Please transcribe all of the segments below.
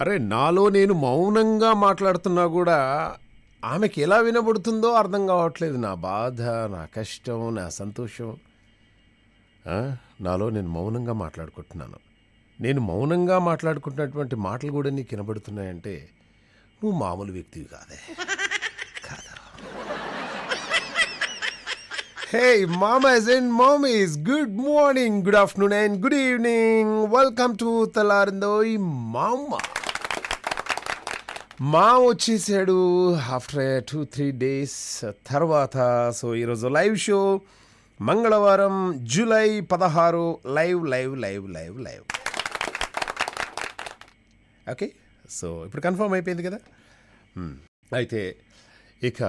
అరే నాలో నేను మౌనంగా మాట్లాడుతున్నా కూడా ఆమెకి ఎలా వినబడుతుందో అర్థం కావట్లేదు నా బాధ నా కష్టం నా సంతోషం నాలో నేను మౌనంగా మాట్లాడుకుంటున్నాను నేను మౌనంగా మాట్లాడుకుంటున్నటువంటి మాటలు కూడా నీకు వినబడుతున్నాయంటే నువ్వు మామూలు వ్యక్తివి కాదే కాదా హే మామాస్ అండ్ మామీస్ good morning good afternoon and good evening welcome to తలారిందోయ్ మామా మా వచ్చేసాడు ఆఫ్టర్ టూ త్రీ డేస్ తర్వాత సో ఈరోజు లైవ్ షో మంగళవారం జూలై పదహారు live live live live live okay so ఇప్పుడు కన్ఫర్మ్ అయిపోయింది కదా అయితే ఇక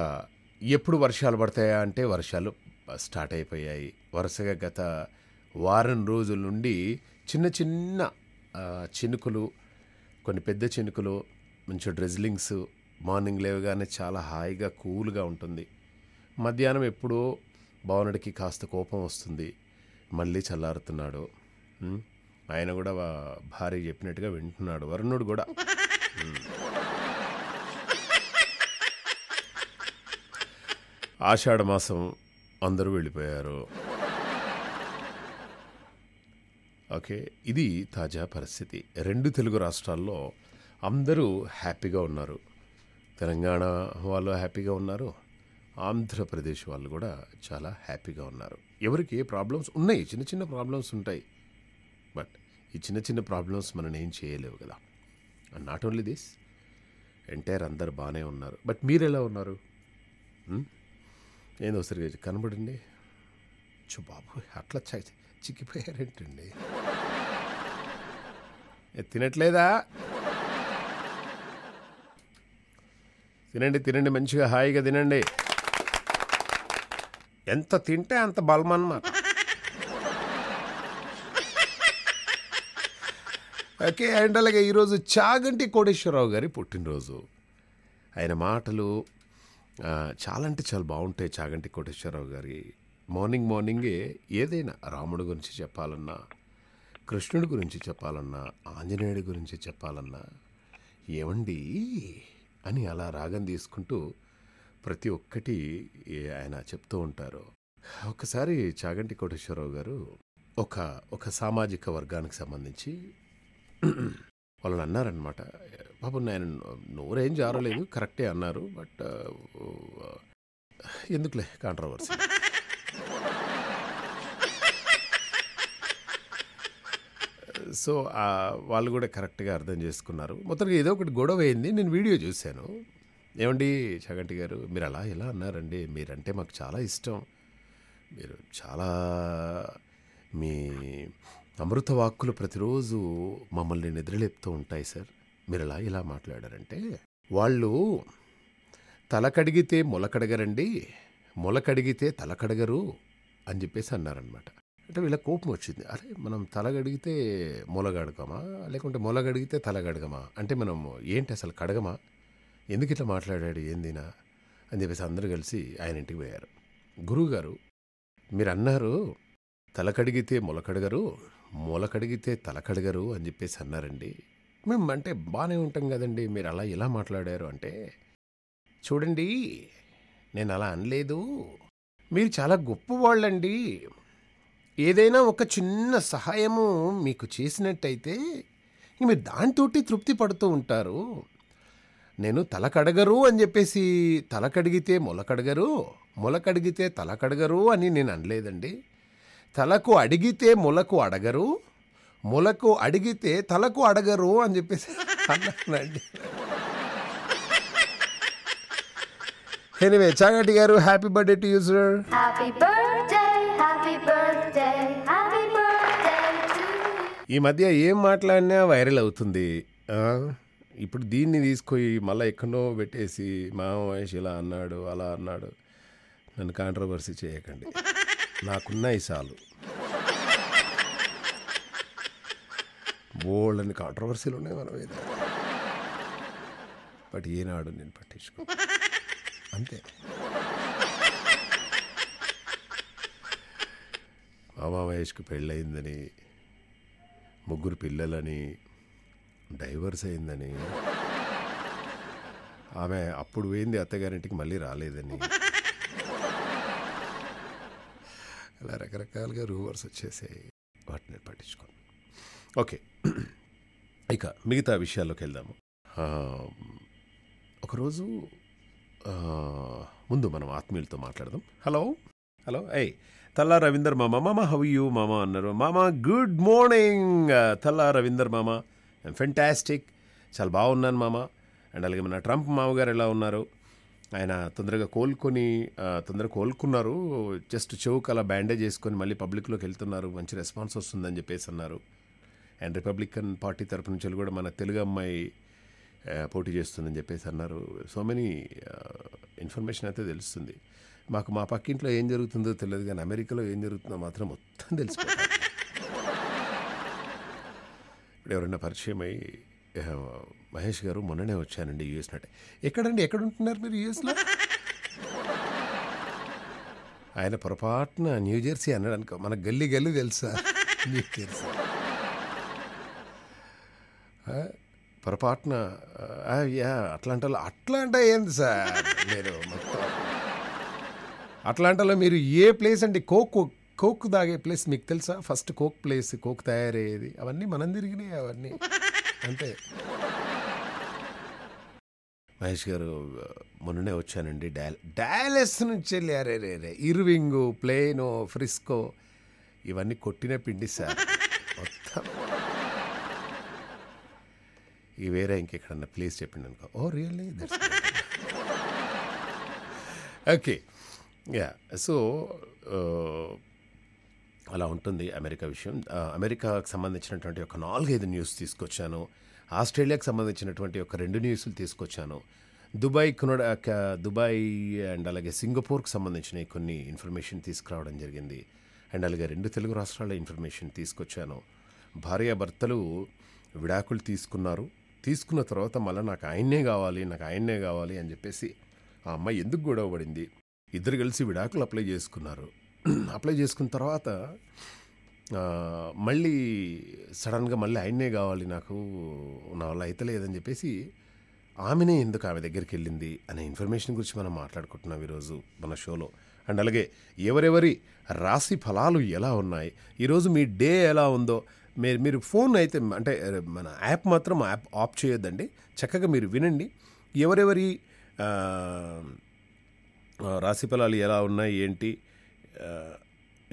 ఎప్పుడు వర్షాలు పడతాయా అంటే వర్షాలు స్టార్ట్ అయిపోయాయి వరుసగా గత వారం రోజుల నుండి చిన్న చిన్న చినుకులు కొన్ని పెద్ద చినుకులు మంచి డ్రెజ్లింగ్స్ మార్నింగ్ లేవగానే చాలా హాయిగా కూల్గా ఉంటుంది మధ్యాహ్నం ఎప్పుడో భావనుడికి కాస్త కోపం వస్తుంది మళ్ళీ చల్లారుతున్నాడు ఆయన కూడా భార్య చెప్పినట్టుగా వింటున్నాడు వరుణుడు కూడా మాసం అందరూ వెళ్ళిపోయారు ఓకే ఇది తాజా పరిస్థితి రెండు తెలుగు రాష్ట్రాల్లో అందరూ హ్యాపీగా ఉన్నారు తెలంగాణ వాళ్ళు హ్యాపీగా ఉన్నారు ఆంధ్రప్రదేశ్ వాళ్ళు కూడా చాలా హ్యాపీగా ఉన్నారు ఎవరికి ఏ ప్రాబ్లమ్స్ ఉన్నాయి చిన్న చిన్న ప్రాబ్లమ్స్ ఉంటాయి బట్ ఈ చిన్న చిన్న ప్రాబ్లమ్స్ మనం ఏం చేయలేవు కదా and not only this entire అందరు బాగానే ఉన్నారు బట్ మీరు ఎలా ఉన్నారు ఏందో సరిగా కనబడండి చూ బాబు అట్లా చిక్కిపోయారేంటండి తినట్లేదా తినండి తినండి మంచిగా హాయిగా తినండి ఎంత తింటే అంత బలం అన్నమాట ఓకే అండ్ అలాగే ఈరోజు చాగంటి కోటేశ్వరరావు గారి పుట్టినరోజు ఆయన మాటలు చాలా అంటే చాలా బాగుంటాయి చాగంటి కోటేశ్వరరావు గారి మార్నింగ్ మార్నింగే ఏదైనా రాముడు గురించి చెప్పాలన్నా కృష్ణుడి గురించి చెప్పాలన్నా ఆంజనేయుడి గురించి చెప్పాలన్నా ఏమండి అని అలా రాగం తీసుకుంటూ ప్రతి ఒక్కటి ఆయన చెప్తూ ఉంటారు ఒకసారి చాగంటి కోటేశ్వరరావు గారు ఒక ఒక సామాజిక వర్గానికి సంబంధించి వాళ్ళని అన్నారనమాట పాపం నేను రేంజ్ ఆరలేదు కరెక్టే అన్నారు బట్ ఎందుకులే కాంట్రవర్సీ సో వాళ్ళు కూడా కరెక్ట్గా అర్థం చేసుకున్నారు మొత్తానికి ఏదో ఒకటి గొడవ అయింది నేను వీడియో చూశాను ఏమండి చగంటి గారు మీరు అలా ఇలా అన్నారండి మీరంటే మాకు చాలా ఇష్టం మీరు చాలా మీ అమృత వాక్కులు ప్రతిరోజు మమ్మల్ని నిద్రలేపుతూ ఉంటాయి సార్ మీరు అలా ఇలా మాట్లాడారంటే వాళ్ళు తలకడిగితే మొలకడగరండి మొలకడిగితే తలకడగరు అని చెప్పేసి అన్నారనమాట అంటే వీళ్ళ కోపం వచ్చింది అరే మనం తలగడిగితే మూలగడగమా లేకుంటే మూలగడిగితే తలగడగమా అంటే మనం ఏంటి అసలు కడగమా ఎందుకు ఇట్లా మాట్లాడాడు ఏందినా అని చెప్పేసి అందరూ కలిసి ఆయన ఇంటికి పోయారు గురువుగారు మీరు అన్నారు తలకడిగితే మొలకడగరు మొలకడిగితే తలకడగరు అని చెప్పేసి అన్నారండి మేము అంటే బాగానే ఉంటాం కదండి మీరు అలా ఎలా మాట్లాడారు అంటే చూడండి నేను అలా అనలేదు మీరు చాలా గొప్పవాళ్ళండి ఏదైనా ఒక చిన్న సహాయము మీకు చేసినట్టయితే మీరు దాంతో తృప్తి పడుతూ ఉంటారు నేను తలకడగరు అని చెప్పేసి తలకడిగితే మొలకడగరు మొలకడిగితే తలకడగరు అని నేను అనలేదండి తలకు అడిగితే మొలకు అడగరు మొలకు అడిగితే తలకు అడగరు అని చెప్పేసి అన్నానండి anyway Chagati garu happy birthday to you sir happy birthday ఈ మధ్య ఏం మాట్లాడినా వైరల్ అవుతుంది ఇప్పుడు దీన్ని తీసుకొని మళ్ళీ ఎక్కడో పెట్టేసి మా మహేష్ ఇలా అన్నాడు అలా అన్నాడు నన్ను కాంట్రవర్సీ చేయకండి నాకున్నాయి చాలు బోల్డ్ అని కాంట్రవర్సీలు ఉన్నాయి మనం ఏదో బట్ ఏనాడు నేను పట్టించుకో అంతే మామ మహేష్కి పెళ్ళయిందని ముగ్గురు పిల్లలని డైవర్స్ అయిందని ఆమె అప్పుడు పోయింది అత్తగారింటికి మళ్ళీ రాలేదని అలా రకరకాలుగా రూవర్స్ వచ్చేసాయి వాటిని పట్టించుకోండి ఓకే ఇక మిగతా విషయాల్లోకి వెళ్దాము ఒకరోజు ముందు మనం ఆత్మీయులతో మాట్లాడదాం హలో హలో అయ్యి తల్లా రవీందర్ మామ మామ హవ్ యూ మామ అన్నారు మామ గుడ్ మార్నింగ్ తల్లా రవీందర్ మామ ఫెంటాస్టిక్ చాలా బాగున్నాను మామ అండ్ అలాగే మన ట్రంప్ మామగారు ఎలా ఉన్నారు ఆయన తొందరగా కోలుకొని తొందరగా కోలుకున్నారు జస్ట్ చెవుకు అలా బ్యాండేజ్ చేసుకొని మళ్ళీ పబ్లిక్లోకి వెళ్తున్నారు మంచి రెస్పాన్స్ వస్తుందని చెప్పేసి అన్నారు అండ్ రిపబ్లికన్ పార్టీ తరపు నుంచి కూడా మన తెలుగు అమ్మాయి పోటీ చేస్తుందని చెప్పేసి అన్నారు సో మెనీ ఇన్ఫర్మేషన్ అయితే తెలుస్తుంది మాకు మా పక్కింట్లో ఏం జరుగుతుందో తెలియదు కానీ అమెరికాలో ఏం జరుగుతుందో మాత్రం మొత్తం తెలిసిపోతుంది ఇప్పుడు ఎవరైనా పరిచయం అయ్యి మహేష్ గారు మొన్ననే వచ్చానండి యుఎస్ నటే ఎక్కడండి ఎక్కడ ఉంటున్నారు మీరు యూఎస్లో ఆయన పొరపాటున న్యూజెర్సీ అన్నాడు అనుకో మన గల్లి గల్లి తెలుసా న్యూజెర్సీ పొరపాటున యా అట్లాంటి అట్లాంటా ఏంది సార్ మీరు మొత్తం అట్లాంటలో మీరు ఏ ప్లేస్ అండి కోక్ కోక్ తాగే ప్లేస్ మీకు తెలుసా ఫస్ట్ కోక్ ప్లేస్ కోక్ తయారయ్యేది అవన్నీ మనం తిరిగినాయి అవన్నీ అంతే మహేష్ గారు మొన్ననే వచ్చానండి డాల్ డాలెస్ నుంచి వెళ్ళి అరే రే రే ఇర్వింగు ప్లేను ఫ్రిస్కో ఇవన్నీ కొట్టిన పిండి సార్ మొత్తం ఈ వేరే ఇంకెక్కడన్నా ప్లేస్ చెప్పిండి అనుకో oh really okay yeah so uh, అలా ఉంటుంది అమెరికా విషయం uh, అమెరికాకు సంబంధించినటువంటి ఒక నాలుగైదు న్యూస్ తీసుకొచ్చాను ఆస్ట్రేలియాకు సంబంధించినటువంటి ఒక రెండు న్యూస్లు తీసుకొచ్చాను దుబాయ్ కొనడ uh, దుబాయ్ అండ్ అలాగే సింగపూర్కి సంబంధించిన కొన్ని ఇన్ఫర్మేషన్ తీసుకురావడం జరిగింది అండ్ అలాగే రెండు తెలుగు రాష్ట్రాల ఇన్ఫర్మేషన్ తీసుకొచ్చాను భార్యాభర్తలు విడాకులు తీసుకున్నారు తీసుకున్న తర్వాత మళ్ళీ నాకు ఆయన్నే కావాలి నాకు ఆయన్నే కావాలి అని చెప్పేసి ఆ అమ్మాయి ఎందుకు గొడవ పడింది ఇద్దరు కలిసి విడాకులు అప్లై చేసుకున్నారు అప్లై చేసుకున్న తర్వాత మళ్ళీ సడన్గా మళ్ళీ ఆయన్నే కావాలి నాకు నా వల్ల అయితే లేదని చెప్పేసి ఆమెనే ఎందుకు ఆమె దగ్గరికి వెళ్ళింది అనే ఇన్ఫర్మేషన్ గురించి మనం మాట్లాడుకుంటున్నాం ఈరోజు మన షోలో అండ్ అలాగే ఎవరెవరి రాశి ఫలాలు ఎలా ఉన్నాయి ఈరోజు మీ డే ఎలా ఉందో మీరు మీరు ఫోన్ అయితే అంటే మన యాప్ మాత్రం యాప్ ఆఫ్ చేయొద్దండి చక్కగా మీరు వినండి ఎవరెవరి రాశి ఫలాలు ఎలా ఉన్నాయి ఏంటి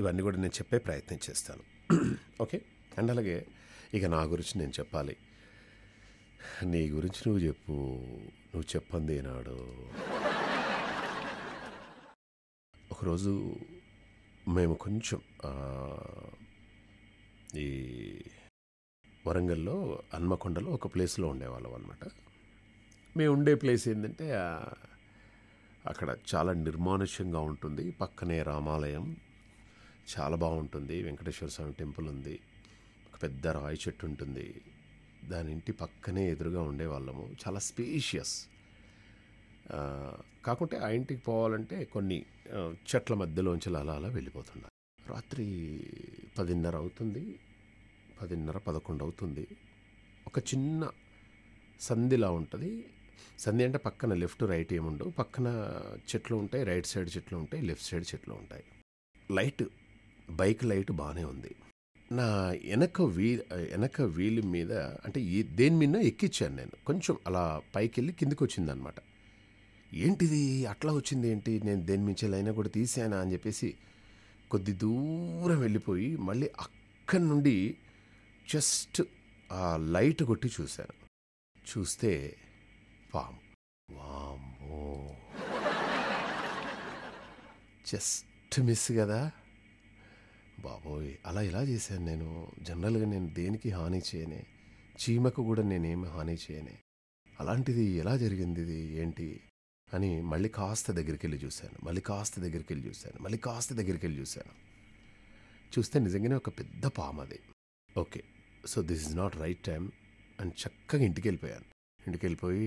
ఇవన్నీ కూడా నేను చెప్పే ప్రయత్నం చేస్తాను ఓకే అండ్ అలాగే ఇక నా గురించి నేను చెప్పాలి నీ గురించి నువ్వు చెప్పు నువ్వు చెప్పంది ఏనాడు ఒకరోజు మేము కొంచెం ఈ వరంగల్లో హన్మకొండలో ఒక ప్లేస్లో ఉండేవాళ్ళం అనమాట మేము ఉండే ప్లేస్ ఏంటంటే అక్కడ చాలా నిర్మానుష్యంగా ఉంటుంది పక్కనే రామాలయం చాలా బాగుంటుంది వెంకటేశ్వర స్వామి టెంపుల్ ఉంది ఒక పెద్ద రాయి చెట్టు ఉంటుంది దాని ఇంటి పక్కనే ఎదురుగా ఉండేవాళ్ళము చాలా స్పేషియస్ కాకుంటే ఆ ఇంటికి పోవాలంటే కొన్ని చెట్ల మధ్యలోంచి అలా అలా వెళ్ళిపోతున్నా రాత్రి పదిన్నర అవుతుంది పదిన్నర పదకొండు అవుతుంది ఒక చిన్న సంధిలా ఉంటుంది సంధి అంటే పక్కన లెఫ్ట్ రైట్ ఏముండవు పక్కన చెట్లు ఉంటాయి రైట్ సైడ్ చెట్లు ఉంటాయి లెఫ్ట్ సైడ్ చెట్లు ఉంటాయి లైట్ బైక్ లైట్ బాగానే ఉంది నా వెనక వీ వెనక వీలు మీద అంటే ఈ దేని మీద ఎక్కిచ్చాను నేను కొంచెం అలా పైకి వెళ్ళి కిందికి అనమాట ఏంటిది అట్లా వచ్చింది ఏంటి నేను దేని మించి అయినా కూడా తీసానా అని చెప్పేసి కొద్ది దూరం వెళ్ళిపోయి మళ్ళీ అక్కడి నుండి జస్ట్ ఆ లైట్ కొట్టి చూశాను చూస్తే ఫామ్ వామ్మో జస్ట్ మిస్ కదా బాబోయ్ అలా ఇలా చేశాను నేను జనరల్గా నేను దేనికి హాని చేయనే చీమకు కూడా నేనేమి హాని చేయనే అలాంటిది ఎలా జరిగింది ఇది ఏంటి అని మళ్ళీ కాస్త దగ్గరికి వెళ్ళి చూశాను మళ్ళీ కాస్త దగ్గరికి వెళ్ళి చూశాను మళ్ళీ కాస్త దగ్గరికి వెళ్ళి చూశాను చూస్తే నిజంగానే ఒక పెద్ద పాము అది okay so this is not right time అని చక్కగా ఇంటికి వెళ్ళిపోయాను ఇంటికి వెళ్ళిపోయి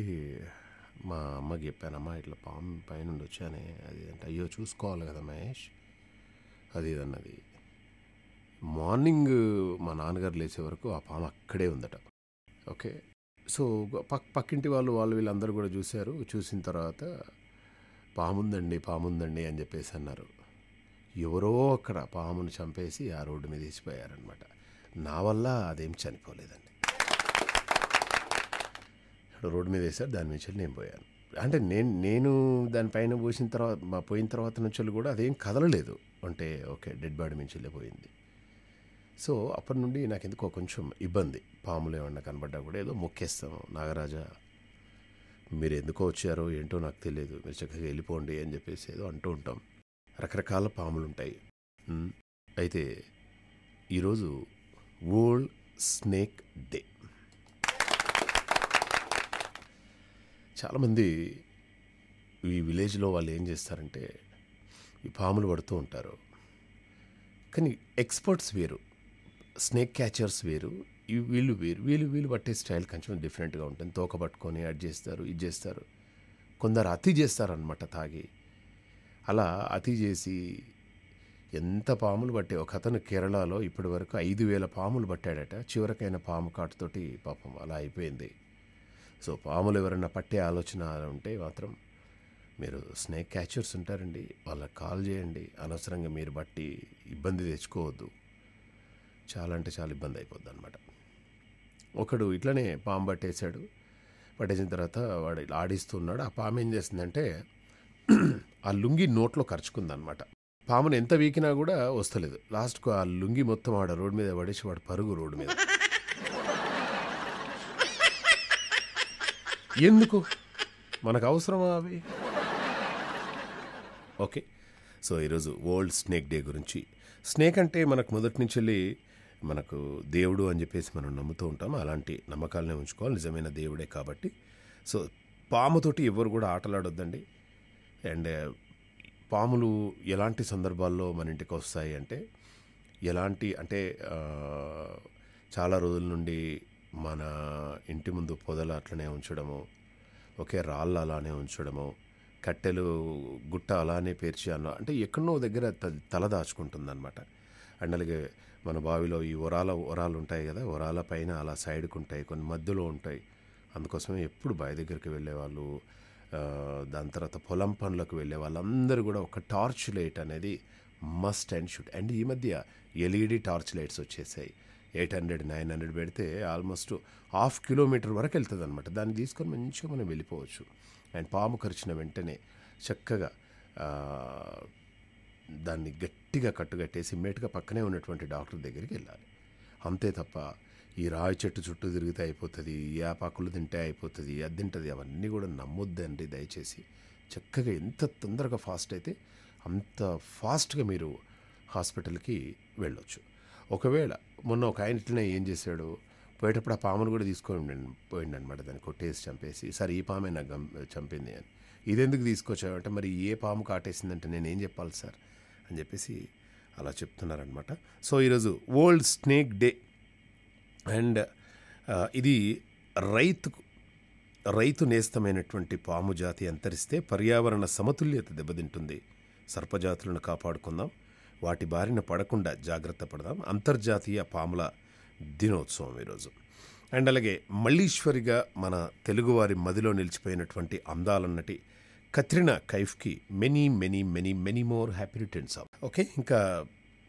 మా అమ్మకి చెప్పానమ్మా ఇట్లా పాము పైనుండి వచ్చానే అది అంటే అయ్యో చూసుకోవాలి కదా మహేష్ అది ఇదన్నది మార్నింగ్ మా నాన్నగారు లేచే వరకు ఆ పాము అక్కడే ఉందట ఓకే సో పక్ పక్కింటి వాళ్ళు వాళ్ళు వీళ్ళందరూ కూడా చూశారు చూసిన తర్వాత పాముందండి పాముందండి అని చెప్పేసి అన్నారు ఎవరో అక్కడ పామును చంపేసి ఆ రోడ్డు మీద వేసిపోయారనమాట నా వల్ల అదేం చనిపోలేదండి రోడ్డు మీద వేశారు దాని నుంచి నేను పోయాను అంటే నేను నేను దానిపైన పోసిన తర్వాత మా పోయిన తర్వాత నుంచి కూడా అదేం కదలలేదు అంటే ఓకే డెడ్ బాడీ నుంచి వెళ్ళిపోయింది సో అప్పటి నుండి నాకు ఎందుకో కొంచెం ఇబ్బంది పాములు ఏమన్నా కనబడ్డా కూడా ఏదో మొక్కేస్తాం నాగరాజా మీరు ఎందుకో వచ్చారో ఏంటో నాకు తెలియదు మీరు చక్కగా వెళ్ళిపోండి అని చెప్పేసి ఏదో అంటూ ఉంటాం రకరకాల పాములు ఉంటాయి అయితే ఈరోజు వరల్డ్ స్నేక్ డే చాలామంది ఈ విలేజ్లో వాళ్ళు ఏం చేస్తారంటే ఈ పాములు పడుతూ ఉంటారు కానీ ఎక్స్పర్ట్స్ వేరు స్నేక్ క్యాచర్స్ వేరు వీళ్ళు వేరు వీళ్ళు వీళ్ళు పట్టే స్టైల్ కొంచెం డిఫరెంట్గా ఉంటుంది తోక పట్టుకొని యాడ్ చేస్తారు ఇది చేస్తారు కొందరు అతి చేస్తారనమాట తాగి అలా అతి చేసి ఎంత పాములు పట్టే ఒక అతను కేరళలో ఇప్పటి వరకు ఐదు వేల పాములు పట్టాడట చివరికైన పాము కాటుతోటి పాపం అలా అయిపోయింది సో పాములు ఎవరైనా పట్టే ఆలోచన ఉంటే మాత్రం మీరు స్నేక్ క్యాచర్స్ ఉంటారండి వాళ్ళకి కాల్ చేయండి అనవసరంగా మీరు బట్టి ఇబ్బంది తెచ్చుకోవద్దు చాలా అంటే చాలా ఇబ్బంది అయిపోద్ది అనమాట ఒకడు ఇట్లనే పాము పట్టేశాడు పట్టేసిన తర్వాత వాడు ఇలా ఆడిస్తున్నాడు ఆ పాము ఏం చేసిందంటే ఆ లుంగి నోట్లో అనమాట పామును ఎంత వీకినా కూడా వస్తలేదు లాస్ట్కు ఆ లుంగి మొత్తం ఆడ రోడ్డు మీద పడేసి వాడు పరుగు రోడ్డు మీద ఎందుకు మనకు అవసరమా అవి ఓకే సో ఈరోజు వరల్డ్ స్నేక్ డే గురించి స్నేక్ అంటే మనకు మొదటి నుంచి వెళ్ళి మనకు దేవుడు అని చెప్పేసి మనం నమ్ముతూ ఉంటాం అలాంటి నమ్మకాలనే ఉంచుకోవాలి నిజమైన దేవుడే కాబట్టి సో పాముతోటి ఎవరు కూడా ఆటలాడొద్దండి అండ్ పాములు ఎలాంటి సందర్భాల్లో మన ఇంటికి వస్తాయి అంటే ఎలాంటి అంటే చాలా రోజుల నుండి మన ఇంటి ముందు పొదలు అట్లనే ఉంచడము ఒకే రాళ్ళు అలానే ఉంచడము కట్టెలు గుట్ట అలానే పేర్చి అన్న అంటే ఎక్కడో దగ్గర తల దాచుకుంటుందన్నమాట అండ్ అలాగే మన బావిలో ఈ ఉరాల ఒరాలు ఉంటాయి కదా ఒరాల పైన అలా సైడ్కు ఉంటాయి కొన్ని మధ్యలో ఉంటాయి అందుకోసమే ఎప్పుడు బావి దగ్గరికి వెళ్ళేవాళ్ళు దాని తర్వాత పొలం పనులకు వెళ్ళే వాళ్ళందరూ కూడా ఒక టార్చ్ లైట్ అనేది మస్ట్ అండ్ షుడ్ అండ్ ఈ మధ్య ఎల్ఈడి టార్చ్ లైట్స్ వచ్చేసాయి ఎయిట్ హండ్రెడ్ నైన్ హండ్రెడ్ పెడితే ఆల్మోస్ట్ హాఫ్ కిలోమీటర్ వరకు వెళ్తుంది అనమాట దాన్ని తీసుకొని మంచిగా మనం వెళ్ళిపోవచ్చు అండ్ పాము కరిచిన వెంటనే చక్కగా దాన్ని గట్టిగా కట్టుగట్టేసి మేటుగా పక్కనే ఉన్నటువంటి డాక్టర్ దగ్గరికి వెళ్ళాలి అంతే తప్ప ఈ రాయి చెట్టు చుట్టూ తిరిగితే అయిపోతుంది పాకులు తింటే అయిపోతుంది అది తింటుంది అవన్నీ కూడా నమ్మొద్దండి దయచేసి చక్కగా ఎంత తొందరగా ఫాస్ట్ అయితే అంత ఫాస్ట్గా మీరు హాస్పిటల్కి వెళ్ళొచ్చు ఒకవేళ మొన్న ఒక ఆయన ఇట్లనే ఏం చేశాడు పోయేటప్పుడు ఆ పామును కూడా తీసుకొని పోయిండనమాట అనమాట దాన్ని కొట్టేసి చంపేసి సరే ఈ పామే నాకు చంపింది అని ఇదెందుకు అంటే మరి ఏ పాము కాటేసిందంటే నేను ఏం చెప్పాలి సార్ అని చెప్పేసి అలా చెప్తున్నారనమాట సో ఈరోజు వరల్డ్ స్నేక్ డే అండ్ ఇది రైతు రైతు నేస్తమైనటువంటి పాము జాతి అంతరిస్తే పర్యావరణ సమతుల్యత దెబ్బతింటుంది సర్పజాతులను కాపాడుకుందాం వాటి బారిన పడకుండా జాగ్రత్త పడదాం అంతర్జాతీయ పాముల దినోత్సవం ఈరోజు అండ్ అలాగే మల్లీశ్వరిగా మన తెలుగువారి మదిలో నిలిచిపోయినటువంటి అందాలన్నటి కత్రినా కైఫ్కి many many many many more happy returns of okay ఇంకా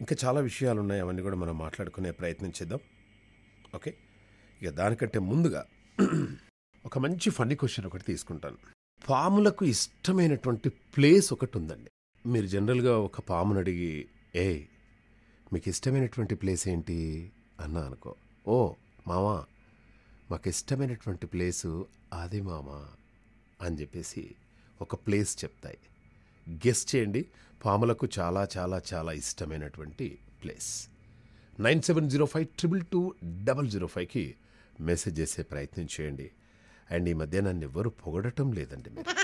ఇంకా చాలా విషయాలు ఉన్నాయి అవన్నీ కూడా మనం మాట్లాడుకునే ప్రయత్నం చేద్దాం ఓకే ఇక దానికంటే ముందుగా ఒక మంచి ఫన్నీ క్వశ్చన్ ఒకటి తీసుకుంటాను పాములకు ఇష్టమైనటువంటి ప్లేస్ ఒకటి ఉందండి మీరు జనరల్గా ఒక పామును అడిగి ఏయ్ మీకు ఇష్టమైనటువంటి ప్లేస్ ఏంటి అన్నా అనుకో ఓ మామా మాకు ఇష్టమైనటువంటి ప్లేసు అది మామా అని చెప్పేసి ఒక ప్లేస్ చెప్తాయి గెస్ట్ చేయండి పాములకు చాలా చాలా చాలా ఇష్టమైనటువంటి place nine seven zero five triple two double zero ఫైవ్కి మెసేజ్ చేసే ప్రయత్నం చేయండి అండ్ ఈ మధ్య నన్ను ఎవ్వరూ పొగడటం లేదండి మీరు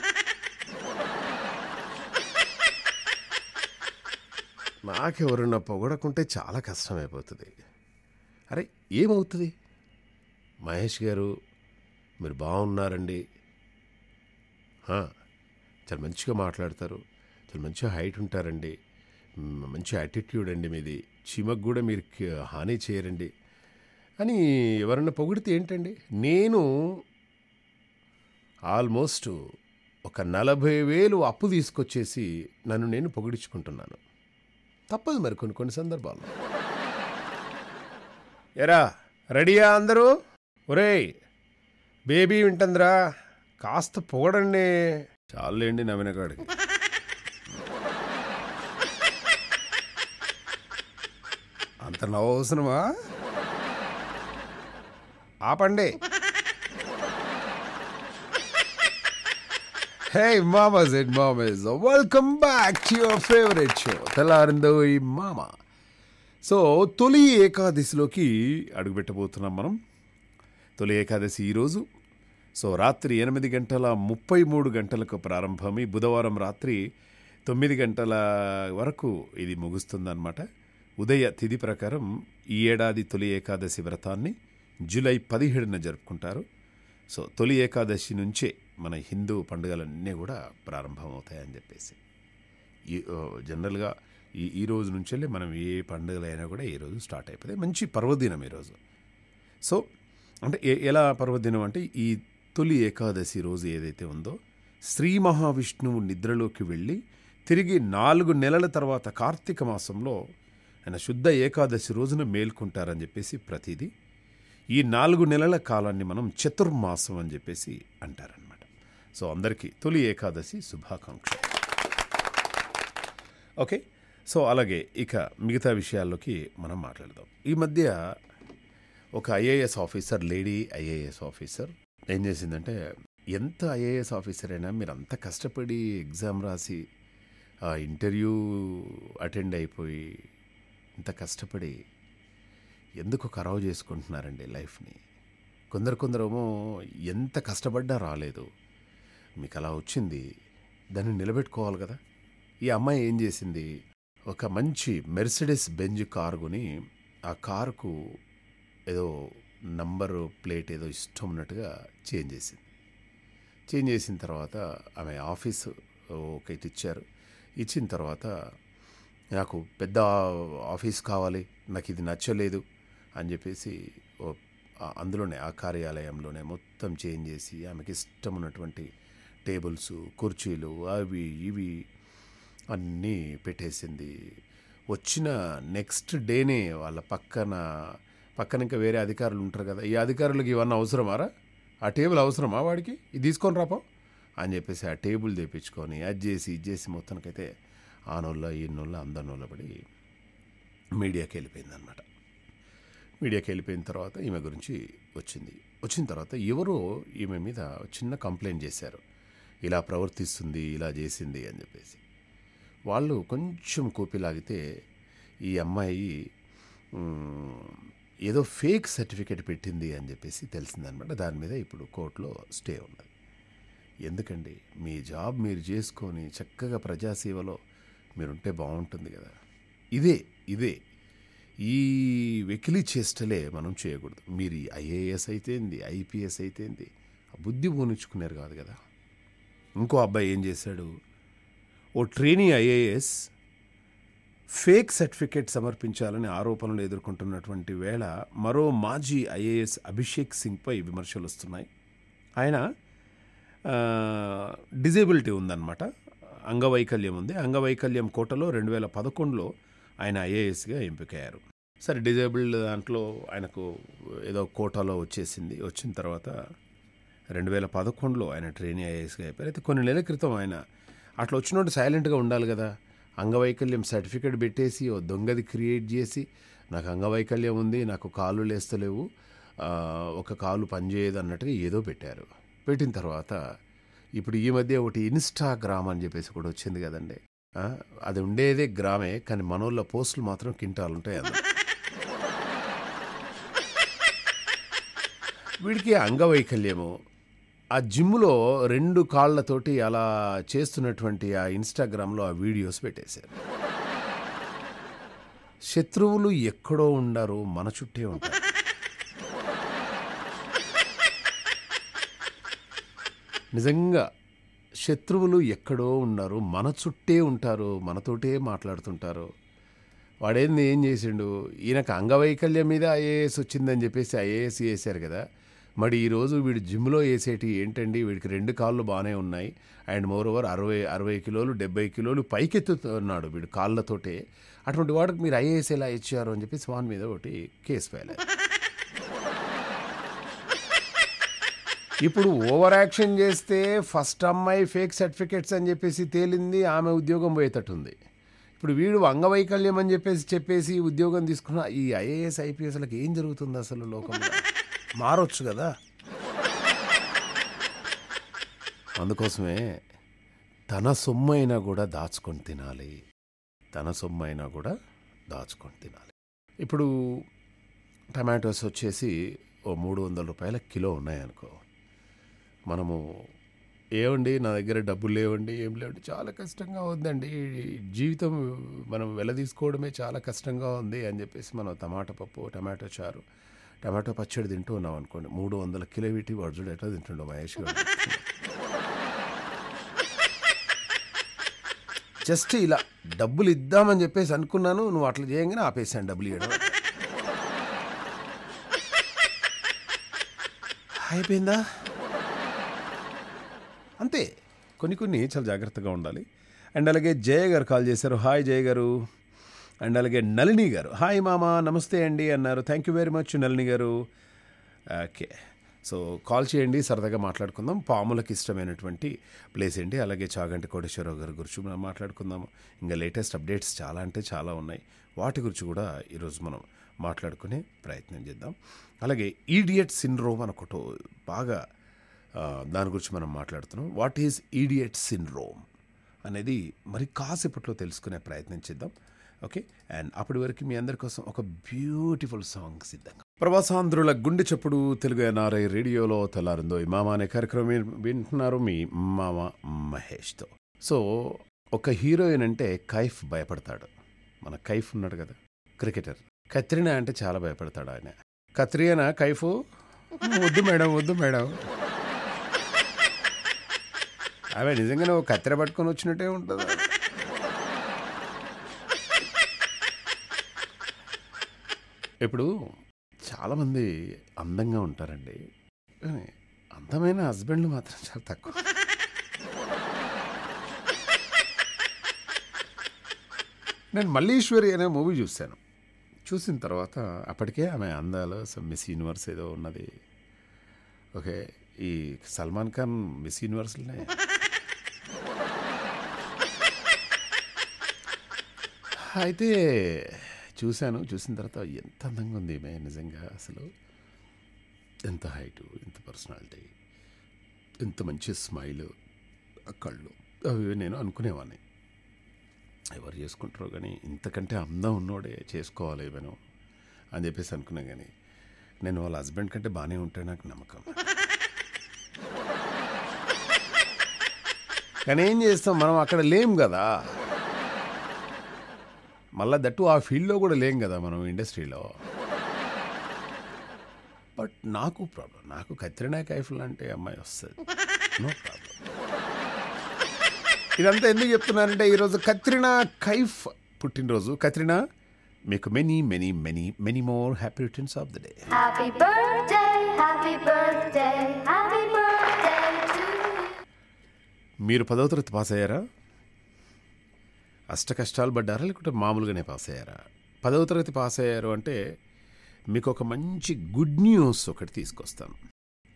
నాకెవరన్నా పొగడకుంటే చాలా కష్టమైపోతుంది అరే ఏమవుతుంది మహేష్ గారు మీరు బాగున్నారండి చాలా మంచిగా మాట్లాడతారు చాలా మంచిగా హైట్ ఉంటారండి మంచి యాటిట్యూడ్ అండి మీది చీమకు కూడా మీరు హాని చేయరండి అని ఎవరన్నా పొగిడితే ఏంటండి నేను ఆల్మోస్ట్ ఒక నలభై వేలు అప్పు తీసుకొచ్చేసి నన్ను నేను పొగిడించుకుంటున్నాను తప్పదు మరి కొన్ని కొన్ని సందర్భాల్లో ఎరా రెడీయా అందరూ ఒరే బేబీ వింటుందిరా కాస్త పొగడండి చాలండి కాడికి అంత అవసరమా ఆపండి హే మామాస్ అండ్ మామీస్ welcome back to your favourite show తెల్లారిందో ఈ మామ సో తొలి ఏకాదశిలోకి అడుగుపెట్టబోతున్నాం మనం తొలి ఏకాదశి ఈరోజు సో రాత్రి ఎనిమిది గంటల ముప్పై మూడు గంటలకు ప్రారంభమై బుధవారం రాత్రి తొమ్మిది గంటల వరకు ఇది ముగుస్తుందన్నమాట ఉదయ తిథి ప్రకారం ఈ ఏడాది తొలి ఏకాదశి వ్రతాన్ని జూలై పదిహేడున జరుపుకుంటారు సో తొలి ఏకాదశి నుంచే మన హిందూ పండుగలన్నీ కూడా ప్రారంభమవుతాయని చెప్పేసి ఈ జనరల్గా ఈ ఈ రోజు నుంచెల్లి మనం ఏ పండుగలైనా కూడా ఈరోజు స్టార్ట్ అయిపోతాయి మంచి పర్వదినం ఈరోజు సో అంటే ఎలా పర్వదినం అంటే ఈ తొలి ఏకాదశి రోజు ఏదైతే ఉందో శ్రీ మహావిష్ణువు నిద్రలోకి వెళ్ళి తిరిగి నాలుగు నెలల తర్వాత కార్తీక మాసంలో ఆయన శుద్ధ ఏకాదశి రోజున మేల్కొంటారని చెప్పేసి ప్రతిదీ ఈ నాలుగు నెలల కాలాన్ని మనం చతుర్మాసం అని చెప్పేసి అంటారన్నమాట సో అందరికీ తొలి ఏకాదశి శుభాకాంక్ష ఓకే సో అలాగే ఇక మిగతా విషయాల్లోకి మనం మాట్లాడదాం ఈ మధ్య ఒక IAS officer lady IAS officer ఏం చేసిందంటే ఎంత ఐఏఎస్ ఆఫీసర్ అయినా మీరు అంత కష్టపడి ఎగ్జామ్ రాసి ఇంటర్వ్యూ అటెండ్ అయిపోయి ఇంత కష్టపడి ఎందుకు ఖరావు చేసుకుంటున్నారండి లైఫ్ని కొందరు కొందరేమో ఎంత కష్టపడ్డా రాలేదు మీకు అలా వచ్చింది దాన్ని నిలబెట్టుకోవాలి కదా ఈ అమ్మాయి ఏం చేసింది ఒక మంచి మెర్సిడెస్ బెంజ్ కారు కొని ఆ కారుకు ఏదో నంబరు ప్లేట్ ఏదో ఇష్టం ఉన్నట్టుగా చేంజ్ చేసింది చేంజ్ చేసిన తర్వాత ఆమె ఆఫీస్ ఒకటి ఇచ్చారు ఇచ్చిన తర్వాత నాకు పెద్ద ఆఫీస్ కావాలి నాకు ఇది నచ్చలేదు అని చెప్పేసి అందులోనే ఆ కార్యాలయంలోనే మొత్తం చేంజ్ చేసి ఆమెకి ఇష్టం ఉన్నటువంటి టేబుల్స్ కుర్చీలు అవి ఇవి అన్నీ పెట్టేసింది వచ్చిన నెక్స్ట్ డేనే వాళ్ళ పక్కన పక్కన ఇంకా వేరే అధికారులు ఉంటారు కదా ఈ అధికారులకు ఇవన్నీ అవసరమారా ఆ టేబుల్ అవసరమా వాడికి ఇది తీసుకొని రాపో అని చెప్పేసి ఆ టేబుల్ తెప్పించుకొని అది చేసి ఇది చేసి మొత్తానికైతే ఆ నోళ్ళ ఈ నోళ్ళ అందరి పడి మీడియాకి వెళ్ళిపోయిందనమాట మీడియాకి వెళ్ళిపోయిన తర్వాత ఈమె గురించి వచ్చింది వచ్చిన తర్వాత ఎవరో ఈమె మీద చిన్న కంప్లైంట్ చేశారు ఇలా ప్రవర్తిస్తుంది ఇలా చేసింది అని చెప్పేసి వాళ్ళు కొంచెం కోపిలాగితే ఈ అమ్మాయి ఏదో ఫేక్ సర్టిఫికేట్ పెట్టింది అని చెప్పేసి తెలిసిందనమాట దాని మీద ఇప్పుడు కోర్టులో స్టే ఉన్నది ఎందుకండి మీ జాబ్ మీరు చేసుకొని చక్కగా ప్రజాసేవలో మీరుంటే బాగుంటుంది కదా ఇదే ఇదే ఈ వెకిలి చేష్టలే మనం చేయకూడదు మీరు ఐఏఎస్ అయితేంది ఐపీఎస్ అయితేంది బుద్ధి పోనించుకున్నారు కాదు కదా ఇంకో అబ్బాయి ఏం చేశాడు ఓ ట్రైనీ ఐఏఎస్ ఫేక్ సర్టిఫికేట్ సమర్పించాలని ఆరోపణలు ఎదుర్కొంటున్నటువంటి వేళ మరో మాజీ ఐఏఎస్ అభిషేక్ సింగ్పై విమర్శలు వస్తున్నాయి ఆయన డిజేబిలిటీ ఉందన్నమాట అంగవైకల్యం ఉంది అంగవైకల్యం కోటలో రెండు వేల పదకొండులో ఆయన ఐఏఎస్గా ఎంపికయ్యారు సరే డిజేబుల్డ్ దాంట్లో ఆయనకు ఏదో కోటాలో వచ్చేసింది వచ్చిన తర్వాత రెండు వేల పదకొండులో ఆయన ట్రైనీ ఐఏఎస్గా అయిపోయారు అయితే కొన్ని నెలల క్రితం ఆయన అట్లా వచ్చినట్టు సైలెంట్గా ఉండాలి కదా అంగవైకల్యం సర్టిఫికేట్ పెట్టేసి ఓ దొంగది క్రియేట్ చేసి నాకు అంగవైకల్యం ఉంది నాకు కాలు లేస్తలేవు ఒక కాలు పనిచేయదు అన్నట్టుగా ఏదో పెట్టారు పెట్టిన తర్వాత ఇప్పుడు ఈ మధ్య ఒకటి ఇన్స్టాగ్రామ్ అని చెప్పేసి కూడా వచ్చింది కదండి అది ఉండేదే గ్రామే కానీ మనోళ్ళ పోస్టులు మాత్రం కింటాలు ఉంటాయి అది వీడికి అంగవైకల్యము ఆ జిమ్లో రెండు కాళ్ళతోటి అలా చేస్తున్నటువంటి ఆ ఇన్స్టాగ్రామ్లో ఆ వీడియోస్ పెట్టేశారు శత్రువులు ఎక్కడో ఉండరు మన చుట్టే ఉంటారు నిజంగా శత్రువులు ఎక్కడో ఉన్నారు మన చుట్టే ఉంటారు మనతోటే మాట్లాడుతుంటారు వాడేంది ఏం చేసిండు ఈయనకు అంగవైకల్యం మీద ఐఏఎస్ వచ్చిందని చెప్పేసి ఐఏఎస్ చేశారు కదా మరి ఈరోజు వీడు జిమ్లో వేసేటి ఏంటండి వీడికి రెండు కాళ్ళు బాగానే ఉన్నాయి అండ్ మోర్ ఓవర్ అరవై అరవై కిలోలు డెబ్బై కిలోలు పైకెత్తుతున్నాడు వీడు కాళ్ళతోటే అటువంటి వాడికి మీరు ఐఏఎస్ ఎలా ఇచ్చారు అని చెప్పి స్వాన్ మీద ఒకటి కేసు ఫైల్ ఇప్పుడు ఓవర్ యాక్షన్ చేస్తే ఫస్ట్ అమ్మాయి ఫేక్ సర్టిఫికెట్స్ అని చెప్పేసి తేలింది ఆమె ఉద్యోగం పోయేటట్టుంది ఇప్పుడు వీడు అంగవైకల్యం అని చెప్పేసి చెప్పేసి ఉద్యోగం తీసుకున్న ఈ ఐఏఎస్ ఐపీఎస్లకు ఏం జరుగుతుంది అసలు లోకంలో మారొచ్చు కదా అందుకోసమే తన సొమ్ము అయినా కూడా దాచుకొని తినాలి తన సొమ్ము అయినా కూడా దాచుకొని తినాలి ఇప్పుడు టమాటోస్ వచ్చేసి ఓ మూడు వందల రూపాయల కిలో ఉన్నాయనుకో మనము ఏమండి నా దగ్గర డబ్బులు లేవండి ఏం లేవండి చాలా కష్టంగా ఉందండి జీవితం మనం వెలదీసుకోవడమే చాలా కష్టంగా ఉంది అని చెప్పేసి మనం టమాటా పప్పు టమాటో చారు టమాటో పచ్చడి తింటూ ఉన్నాం అనుకోండి మూడు వందల కిలో వీటి చూడ ఎట్లా తింటుండో మహేష్ గారు జస్ట్ ఇలా డబ్బులు ఇద్దామని చెప్పేసి అనుకున్నాను నువ్వు అట్లా చేయగానే ఆపేసాను డబ్బులు ఇవ్వడం అయిపోయిందా అంతే కొన్ని కొన్ని చాలా జాగ్రత్తగా ఉండాలి అండ్ అలాగే జయ గారు కాల్ చేశారు హాయ్ జయ గారు అండ్ అలాగే నళిని గారు హాయ్ మామ నమస్తే అండి అన్నారు thank you very much Nalini garu okay so call చేయండి సరదాగా మాట్లాడుకుందాం పాములకు ఇష్టమైనటువంటి ప్లేస్ ఏంటి అలాగే చాగంటి కోటేశ్వరరావు గారి గురించి మనం మాట్లాడుకుందాం ఇంకా లేటెస్ట్ అప్డేట్స్ చాలా అంటే చాలా ఉన్నాయి వాటి గురించి కూడా ఈరోజు మనం మాట్లాడుకునే ప్రయత్నం చేద్దాం అలాగే ఈడియట్ సిండ్రోమ్ అనొకటి బాగా దాని గురించి మనం మాట్లాడుతున్నాం వాట్ ఈజ్ ఈడియట్ సిండ్రోమ్ అనేది మరి కాసేపట్లో తెలుసుకునే ప్రయత్నం చేద్దాం ఓకే అండ్ అప్పటి వరకు మీ అందరి కోసం ఒక బ్యూటిఫుల్ సాంగ్ సిద్ధంగా ప్రవాసాంధ్రుల గుండె చెప్పుడు తెలుగు ఎన్ఆర్ఐ రేడియోలో తెల్లారిందో ఈ మామా అనే కార్యక్రమం వింటున్నారు మీ మామ మహేష్తో సో ఒక హీరోయిన్ అంటే కైఫ్ భయపడతాడు మన కైఫ్ ఉన్నాడు కదా క్రికెటర్ కత్రినా అంటే చాలా భయపడతాడు ఆయన కత్రియనా కైఫ్ వద్దు మేడం వద్దు మేడం అవే నిజంగానే కత్తిర పట్టుకొని వచ్చినట్టే ఉంటుంది ఇప్పుడు చాలామంది అందంగా ఉంటారండి కానీ అందమైన హస్బెండ్లు మాత్రం చాలా తక్కువ నేను మల్లీశ్వరి అనే మూవీ చూశాను చూసిన తర్వాత అప్పటికే ఆమె అందాలు మిస్ యూనివర్స్ ఏదో ఉన్నది ఓకే ఈ సల్మాన్ ఖాన్ మిస్ యూనివర్స్లోనే అయితే చూశాను చూసిన తర్వాత ఎంత అందంగా ఉంది ఏమే నిజంగా అసలు ఎంత హైటు ఎంత పర్సనాలిటీ ఎంత మంచి స్మైల్ కళ్ళు అవి నేను అనుకునేవాడిని ఎవరు చేసుకుంటారో కానీ ఇంతకంటే అందం ఉన్నోడే చేసుకోవాలి ఏమేను అని చెప్పేసి అనుకున్నా కానీ నేను వాళ్ళ హస్బెండ్ కంటే బాగానే ఉంటాయి నాకు నమ్మకం కానీ ఏం చేస్తాం మనం అక్కడ లేం కదా మళ్ళీ దట్టు ఆ ఫీల్డ్లో కూడా లేం కదా మనం ఇండస్ట్రీలో బట్ నాకు ప్రాబ్లం నాకు కత్రినా కైఫ్ అంటే అమ్మాయి వస్తుంది నో ప్రాబ్లం ఇదంతా ఎందుకు చెప్తున్నానంటే ఈరోజు కత్రినా కైఫ్ పుట్టినరోజు కత్రినా మీకు many many many many more happy returns of the day మీరు పదవ తరగతి పాస్ అయ్యారా అష్ట కష్టాలు పడ్డారా లేకుంటే మామూలుగానే పాస్ అయ్యారా పదవ తరగతి పాస్ అయ్యారు అంటే మీకు ఒక మంచి గుడ్ న్యూస్ ఒకటి తీసుకొస్తాను